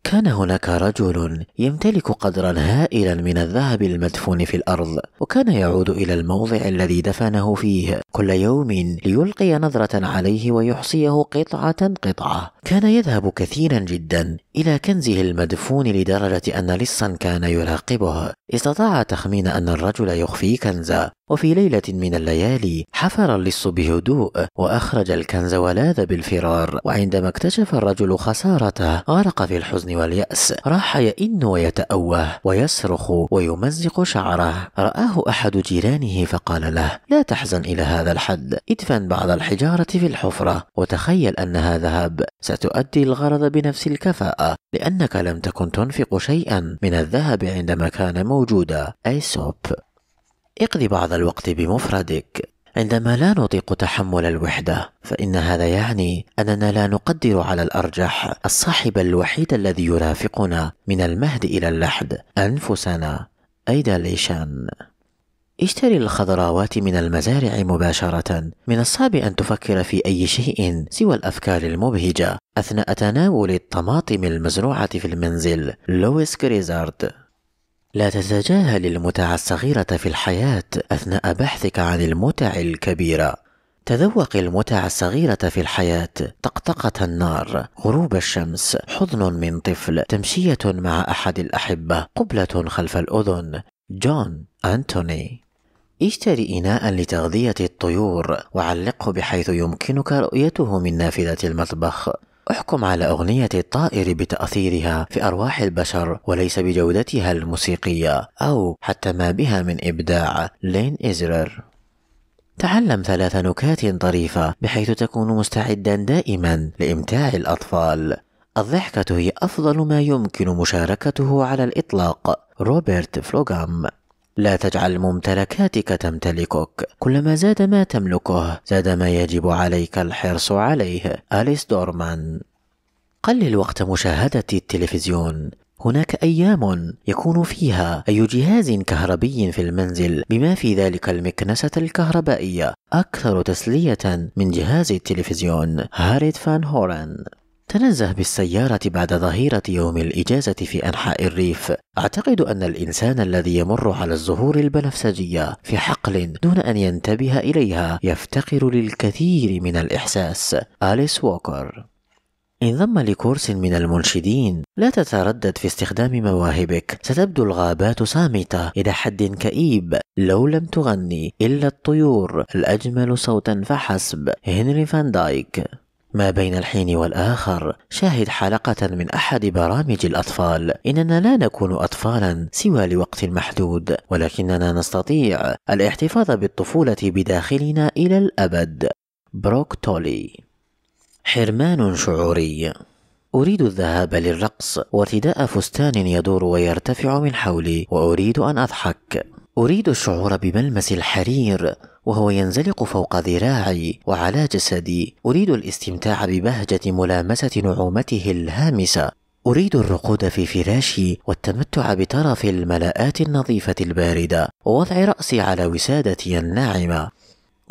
كان هناك رجل يمتلك قدرا هائلا من الذهب المدفون في الارض وكان يعود الى الموضع الذي دفنه فيه كل يوم ليلقي نظره عليه ويحصيه قطعه قطعه كان يذهب كثيرا جدا إلى كنزه المدفون لدرجة أن لصا كان يراقبه استطاع تخمين أن الرجل يخفي كنزه وفي ليلة من الليالي حفر اللص بهدوء وأخرج الكنز ولاذ بالفرار وعندما اكتشف الرجل خسارته غرق في الحزن واليأس راح يئن ويتأوه ويصرخ ويمزق شعره رآه أحد جيرانه فقال له لا تحزن إلى هذا الحد ادفن بعض الحجارة في الحفرة وتخيل أنها ذهب تؤدي الغرض بنفس الكفاءة لأنك لم تكن تنفق شيئا من الذهب عندما كان موجودا أي سوب اقضي بعض الوقت بمفردك عندما لا نطيق تحمل الوحدة فإن هذا يعني أننا لا نقدر على الأرجح الصاحب الوحيد الذي يرافقنا من المهد إلى اللحد أنفسنا أي داليشان اشتري الخضراوات من المزارع مباشرة من الصعب أن تفكر في أي شيء سوى الأفكار المبهجة أثناء تناول الطماطم المزروعة في المنزل لويس كريزارد لا تتجاهل المتع الصغيرة في الحياة أثناء بحثك عن المتع الكبيرة تذوق المتع الصغيرة في الحياة طقطقة النار غروب الشمس حضن من طفل تمشية مع أحد الأحبة قبلة خلف الأذن جون أنتوني اشتري إناء لتغذية الطيور وعلقه بحيث يمكنك رؤيته من نافذة المطبخ احكم على أغنية الطائر بتأثيرها في أرواح البشر وليس بجودتها الموسيقية أو حتى ما بها من إبداع لين إزرر تعلم ثلاث نكات طريفة بحيث تكون مستعدا دائما لإمتاع الأطفال الضحكة هي أفضل ما يمكن مشاركته على الإطلاق روبرت فلوغام لا تجعل ممتلكاتك تمتلكك كلما زاد ما تملكه زاد ما يجب عليك الحرص عليه أليس دورمان قلل وقت مشاهدة التلفزيون هناك أيام يكون فيها أي جهاز كهربي في المنزل بما في ذلك المكنسة الكهربائية أكثر تسلية من جهاز التلفزيون هاريت فان هورن تنزه بالسيارة بعد ظهيرة يوم الإجازة في أنحاء الريف. أعتقد أن الإنسان الذي يمر على الزهور البنفسجية في حقل دون أن ينتبه إليها يفتقر للكثير من الإحساس. أليس ووكر انضم لكورس من المنشدين لا تتردد في استخدام مواهبك ستبدو الغابات صامتة إلى حد كئيب لو لم تغني إلا الطيور الأجمل صوتا فحسب هنري فان دايك ما بين الحين والآخر شاهد حلقة من أحد برامج الأطفال إننا لا نكون أطفالا سوى لوقت محدود ولكننا نستطيع الاحتفاظ بالطفولة بداخلنا إلى الأبد بروك تولي حرمان شعوري أريد الذهاب للرقص وارتداء فستان يدور ويرتفع من حولي وأريد أن أضحك أريد الشعور بملمس الحرير وهو ينزلق فوق ذراعي وعلى جسدي أريد الاستمتاع ببهجة ملامسة نعومته الهامسة أريد الرقود في فراشي والتمتع بطرف الملاءات النظيفة الباردة ووضع رأسي على وسادتي الناعمة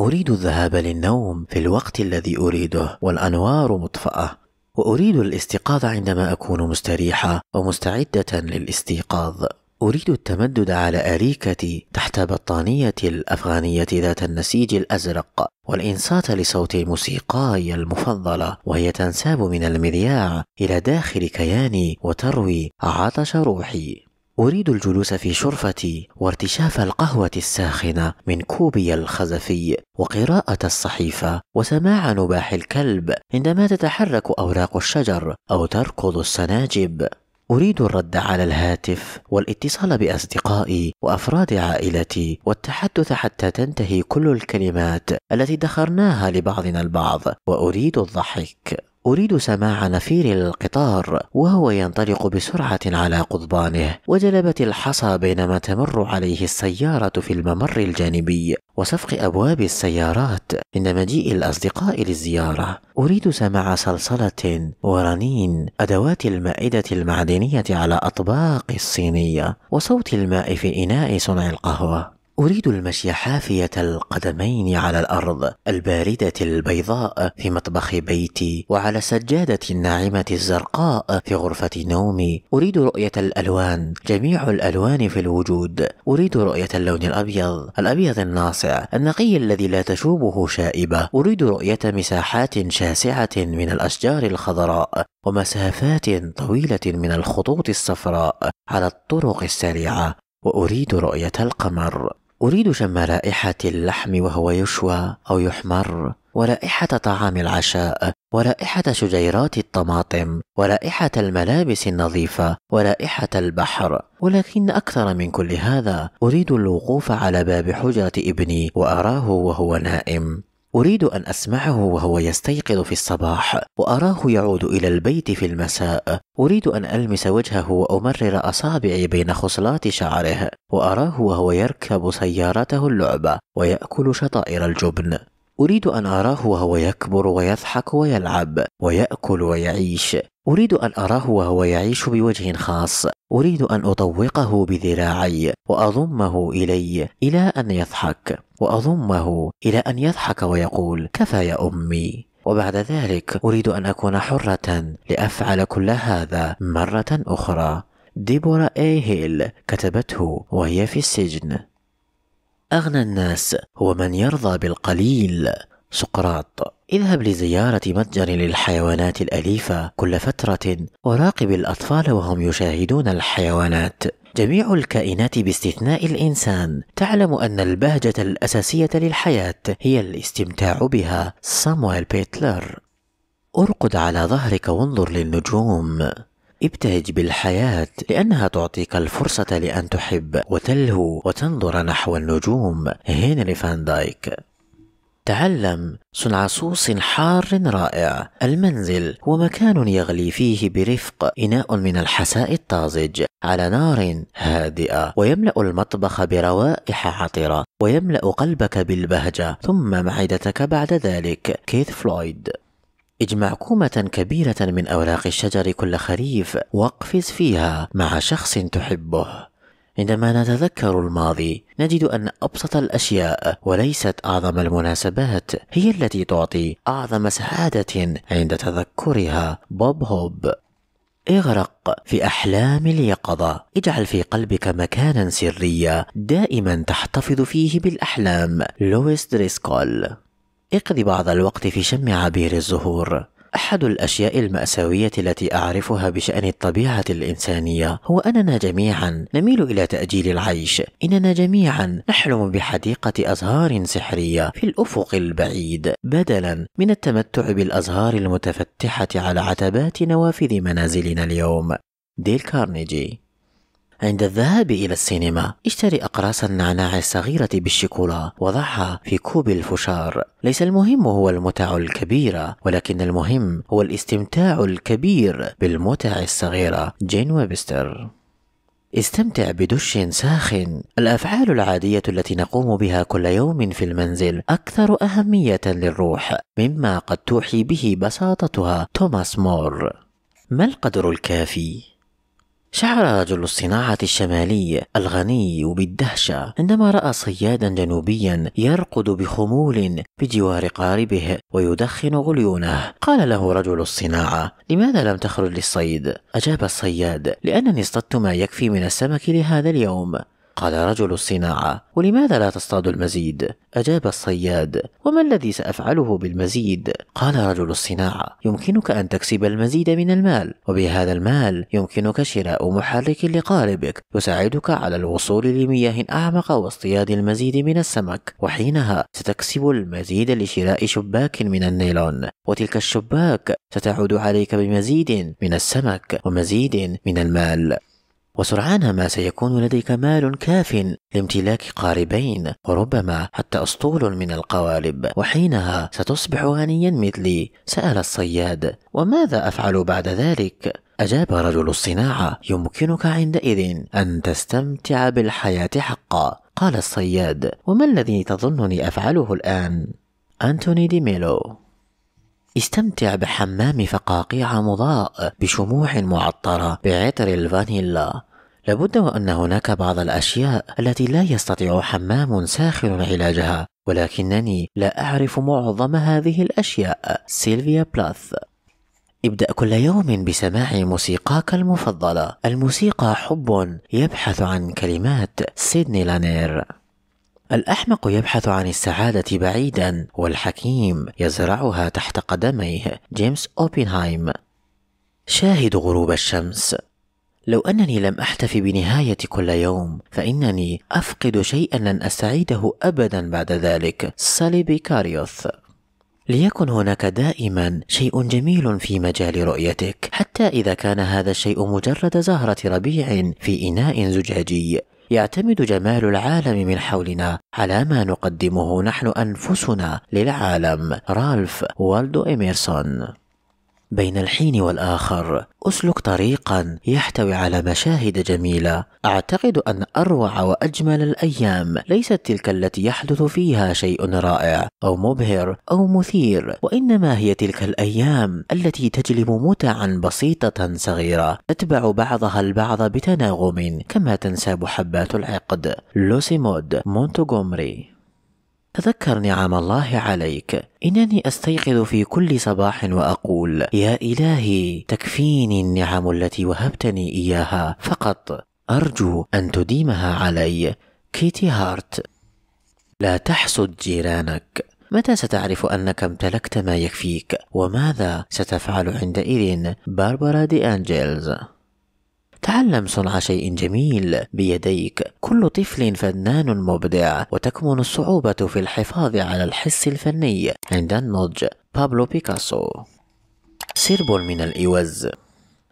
أريد الذهاب للنوم في الوقت الذي أريده والأنوار مطفأة وأريد الاستيقاظ عندما أكون مستريحة ومستعدة للاستيقاظ أريد التمدد على أريكتي تحت بطانية الأفغانية ذات النسيج الأزرق والإنصات لصوت موسيقاي المفضلة وهي تنساب من المذياع إلى داخل كياني وتروي عطش روحي أريد الجلوس في شرفتي وارتشاف القهوة الساخنة من كوبي الخزفي وقراءة الصحيفة وسماع نباح الكلب عندما تتحرك أوراق الشجر أو تركض السناجب أريد الرد على الهاتف والاتصال بأصدقائي وأفراد عائلتي والتحدث حتى تنتهي كل الكلمات التي دخرناها لبعضنا البعض وأريد الضحك أريد سماع نفير القطار وهو ينطلق بسرعة على قضبانه وجلبت الحصى بينما تمر عليه السيارة في الممر الجانبي وصفق أبواب السيارات عند مجيء الأصدقاء للزيارة أريد سماع صلصلة ورنين أدوات المائدة المعدنية على أطباق الصينية وصوت الماء في إناء صنع القهوة أريد المشي حافية القدمين على الأرض الباردة البيضاء في مطبخ بيتي وعلى السجادة الناعمة الزرقاء في غرفة نومي أريد رؤية الألوان جميع الألوان في الوجود أريد رؤية اللون الأبيض الأبيض الناصع النقي الذي لا تشوبه شائبة أريد رؤية مساحات شاسعة من الأشجار الخضراء ومسافات طويلة من الخطوط الصفراء على الطرق السريعة وأريد رؤية القمر أريد شم رائحة اللحم وهو يشوى أو يحمر ورائحة طعام العشاء ورائحة شجيرات الطماطم ورائحة الملابس النظيفة ورائحة البحر ولكن أكثر من كل هذا أريد الوقوف على باب حجرة ابني وأراه وهو نائم أريد أن أسمعه وهو يستيقظ في الصباح وأراه يعود إلى البيت في المساء أريد أن ألمس وجهه وأمرر أصابعي بين خصلات شعره وأراه وهو يركب سيارته اللعبة ويأكل شطائر الجبن اريد ان اراه وهو يكبر ويضحك ويلعب وياكل ويعيش اريد ان اراه وهو يعيش بوجه خاص اريد ان اطوقه بذراعي واضمه الي الى ان يضحك واضمه الى ان يضحك ويقول كفى يا امي وبعد ذلك اريد ان اكون حره لافعل كل هذا مره اخرى ديبورا إيهيل كتبته وهي في السجن أغنى الناس هو من يرضى بالقليل سقراط اذهب لزيارة متجر للحيوانات الأليفة كل فترة وراقب الأطفال وهم يشاهدون الحيوانات جميع الكائنات باستثناء الإنسان تعلم أن البهجة الأساسية للحياة هي الاستمتاع بها سامويل بيتلر ارقد على ظهرك وانظر للنجوم ابتهج بالحياة لأنها تعطيك الفرصة لأن تحب وتلهو وتنظر نحو النجوم هنري فان دايك تعلم صنع صوص حار رائع المنزل هو مكان يغلي فيه برفق إناء من الحساء الطازج على نار هادئة ويملأ المطبخ بروائح عطرة ويملأ قلبك بالبهجة ثم معدتك بعد ذلك كيث فلويد اجمع كومة كبيرة من أوراق الشجر كل خريف واقفز فيها مع شخص تحبه عندما نتذكر الماضي نجد أن أبسط الأشياء وليست أعظم المناسبات هي التي تعطي أعظم سعادة عند تذكرها بوب هوب اغرق في أحلام اليقظة اجعل في قلبك مكانا سريا دائما تحتفظ فيه بالأحلام لويس دريسكول اقضي بعض الوقت في شم عبير الزهور أحد الأشياء المأساوية التي أعرفها بشأن الطبيعة الإنسانية هو أننا جميعا نميل إلى تأجيل العيش إننا جميعا نحلم بحديقة أزهار سحرية في الأفق البعيد بدلا من التمتع بالأزهار المتفتحة على عتبات نوافذ منازلنا اليوم ديل كارنيجي عند الذهاب إلى السينما اشتري أقراص النعناع الصغيرة بالشيكولا وضعها في كوب الفشار ليس المهم هو المتع الكبيرة ولكن المهم هو الاستمتاع الكبير بالمتع الصغيرة جين ويبستر استمتع بدش ساخن الافعال العاديه التي نقوم بها كل يوم في المنزل اكثر اهميه للروح مما قد توحي به بساطتها توماس مور ما القدر الكافي شعر رجل الصناعة الشمالي الغني بالدهشة عندما رأى صيادا جنوبيا يرقد بخمول بجوار قاربه ويدخن غليونه قال له رجل الصناعة لماذا لم تخرج للصيد؟ أجاب الصياد لأنني اصطدت ما يكفي من السمك لهذا اليوم قال رجل الصناعة ولماذا لا تصطاد المزيد؟ أجاب الصياد وما الذي سأفعله بالمزيد؟ قال رجل الصناعة يمكنك أن تكسب المزيد من المال وبهذا المال يمكنك شراء محرك لقاربك يساعدك على الوصول لمياه أعمق واصطياد المزيد من السمك وحينها ستكسب المزيد لشراء شباك من النيلون وتلك الشباك ستعود عليك بمزيد من السمك ومزيد من المال وسرعان ما سيكون لديك مال كاف لامتلاك قاربين وربما حتى أسطول من القوالب وحينها ستصبح غنيا مثلي سأل الصياد وماذا أفعل بعد ذلك؟ أجاب رجل الصناعة يمكنك عندئذ أن تستمتع بالحياة حقا قال الصياد وما الذي تظنني أفعله الآن؟ أنتوني دي ميلو استمتع بحمام فقاقيع مضاء بشموع معطرة بعطر الفانيلا لابد وأن هناك بعض الأشياء التي لا يستطيع حمام ساخن علاجها ولكنني لا أعرف معظم هذه الأشياء سيلفيا بلاث ابدأ كل يوم بسماع موسيقاك المفضلة الموسيقى حب يبحث عن كلمات سيدني لانير الأحمق يبحث عن السعادة بعيدا والحكيم يزرعها تحت قدميه جيمس أوبنهايم شاهد غروب الشمس لو أنني لم أحتف بنهاية كل يوم فإنني أفقد شيئا لن أستعيده أبدا بعد ذلك سالي بيكاريوث ليكن هناك دائما شيء جميل في مجال رؤيتك حتى إذا كان هذا الشيء مجرد زهرة ربيع في إناء زجاجي يعتمد جمال العالم من حولنا على ما نقدمه نحن أنفسنا للعالم رالف والدو إميرسون بين الحين والآخر أسلك طريقا يحتوي على مشاهد جميلة أعتقد أن أروع وأجمل الأيام ليست تلك التي يحدث فيها شيء رائع أو مبهر أو مثير وإنما هي تلك الأيام التي تجلب متعا بسيطة صغيرة تتبع بعضها البعض بتناغم كما تنساب حبات العقد لوسيمود مونتوغومري تذكر نعم الله عليك انني استيقظ في كل صباح واقول يا الهي تكفيني النعم التي وهبتني اياها فقط ارجو ان تديمها علي كيتي هارت لا تحسد جيرانك متى ستعرف انك امتلكت ما يكفيك وماذا ستفعل عندئذ باربرا دي انجلز تعلم صنع شيء جميل بيديك كل طفل فنان مبدع وتكمن الصعوبة في الحفاظ على الحس الفني عند النضج بابلو بيكاسو سرب من الإوز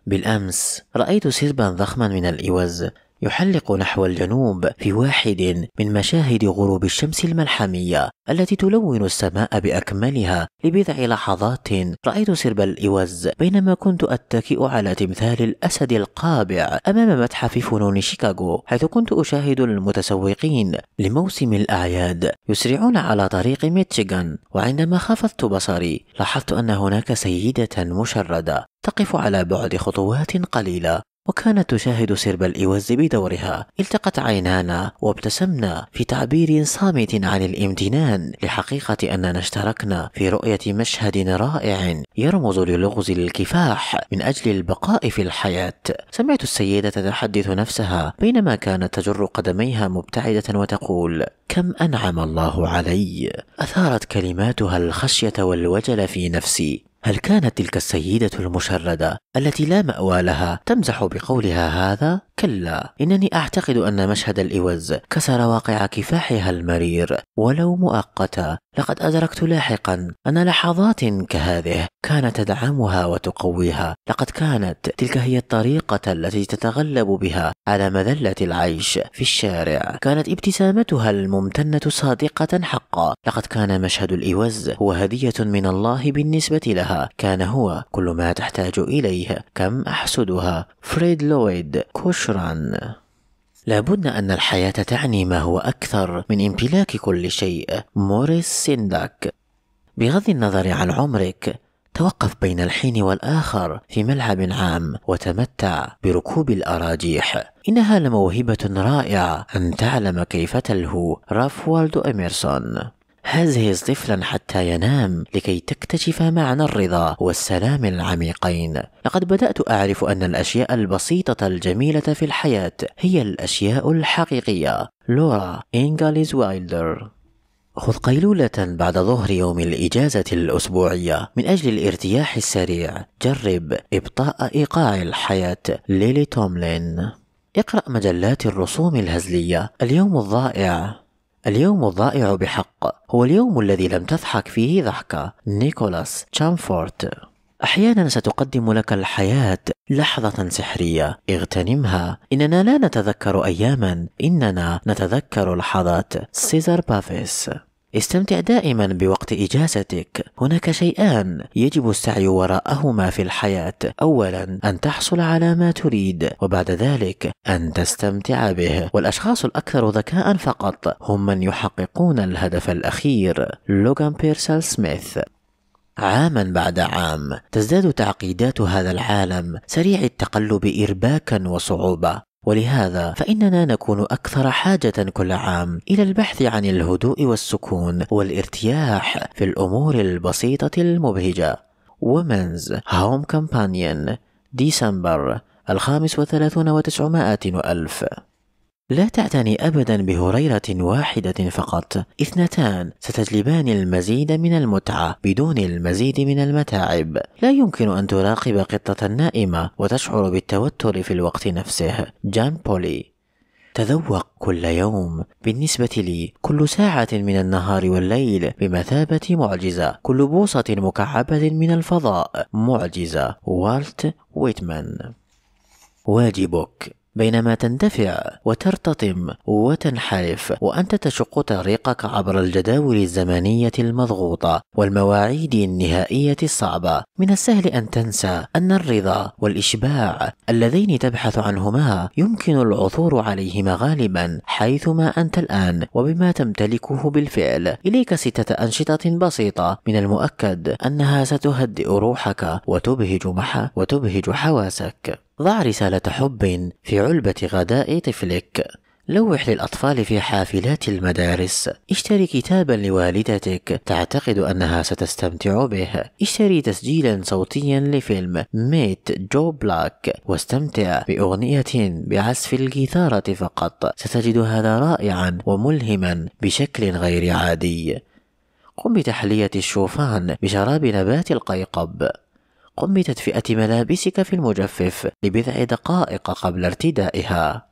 بالأمس رأيت سربا ضخما من الإوز يحلق نحو الجنوب في واحد من مشاهد غروب الشمس الملحمية التي تلون السماء بأكملها لبضع لحظات رأيت سرب الإوز بينما كنت أتكئ على تمثال الأسد القابع أمام متحف فنون شيكاغو حيث كنت أشاهد المتسوقين لموسم الأعياد يسرعون على طريق ميتشيغان وعندما خفضت بصري لاحظت أن هناك سيدة مشردة تقف على بعد خطوات قليلة وكانت تشاهد سرب الإوز بدورها التقت عينانا وابتسمنا في تعبير صامت عن الامتنان لحقيقة أننا اشتركنا في رؤية مشهد رائع يرمز للغز الكفاح من أجل البقاء في الحياة سمعت السيدة تتحدث نفسها بينما كانت تجر قدميها مبتعدة وتقول كم أنعم الله علي أثارت كلماتها الخشية والوجل في نفسي هل كانت تلك السيدة المشردة التي لا مأوى لها تمزح بقولها هذا؟ كلا إنني أعتقد أن مشهد الإوز كسر واقع كفاحها المرير ولو مؤقتا لقد أدركت لاحقا أن لحظات كهذه كانت تدعمها وتقويها لقد كانت تلك هي الطريقة التي تتغلب بها على مذلة العيش في الشارع كانت ابتسامتها الممتنة صادقة حقا لقد كان مشهد الإوز هو هدية من الله بالنسبة لها كان هو كل ما تحتاج إليه كم أحسدها فريد لويد كوش عشرا لابد أن الحياة تعني ما هو أكثر من امتلاك كل شيء موريس سينداك بغض النظر عن عمرك توقف بين الحين والآخر في ملعب عام وتمتع بركوب الأراجيح إنها لموهبة رائعة أن تعلم كيف تلهو رافوالد إميرسون هذه طفلا حتى ينام لكي تكتشف معنى الرضا والسلام العميقين لقد بدأت أعرف أن الأشياء البسيطة الجميلة في الحياة هي الأشياء الحقيقية لورا إنجليز وايلدر خذ قيلولة بعد ظهر يوم الإجازة الأسبوعية من أجل الارتياح السريع جرب إبطاء إيقاع الحياة ليلي توملين اقرأ مجلات الرسوم الهزلية اليوم الضائع اليوم الضائع بحق هو اليوم الذي لم تضحك فيه ضحكة نيكولاس تشامفورت أحيانا ستقدم لك الحياة لحظة سحرية اغتنمها إننا لا نتذكر أياما إننا نتذكر لحظات سيزار بافيس استمتع دائما بوقت إجازتك هناك شيئان يجب السعي وراءهما في الحياة أولا أن تحصل على ما تريد وبعد ذلك أن تستمتع به والأشخاص الأكثر ذكاء فقط هم من يحققون الهدف الأخير لوغان بيرسل سميث عاما بعد عام تزداد تعقيدات هذا العالم سريع التقلب ارباكا وصعوبه ولهذا فإننا نكون أكثر حاجة كل عام إلى البحث عن الهدوء والسكون والارتياح في الأمور البسيطة المبهجة ومنز هوم كامبانيون ديسمبر الخامس وثلاثون وتسعمائة وألف لا تعتني أبدا بهريرة واحدة فقط اثنتان ستجلبان المزيد من المتعة بدون المزيد من المتاعب لا يمكن أن تراقب قطة نائمة وتشعر بالتوتر في الوقت نفسه جان بولي تذوق كل يوم بالنسبة لي كل ساعة من النهار والليل بمثابة معجزة كل بوصة مكعبة من الفضاء معجزة والت ويتمان واجبك بينما تندفع وترتطم وتنحرف وأنت تشق طريقك عبر الجداول الزمنية المضغوطة والمواعيد النهائية الصعبة من السهل أن تنسى أن الرضا والإشباع اللذين تبحث عنهما يمكن العثور عليهما غالبا حيثما أنت الآن وبما تمتلكه بالفعل إليك ستة أنشطة بسيطة من المؤكد أنها ستهدئ روحك وتبهج, محا وتبهج حواسك ضع رسالة حب في علبة غداء طفلك لوح للأطفال في حافلات المدارس اشتري كتابا لوالدتك تعتقد أنها ستستمتع به اشتري تسجيلا صوتيا لفيلم ميت جو بلاك واستمتع بأغنية بعزف الجيتارة فقط ستجد هذا رائعا وملهما بشكل غير عادي قم بتحلية الشوفان بشراب نبات القيقب قم بتدفئة ملابسك في المجفف لبضع دقائق قبل ارتدائها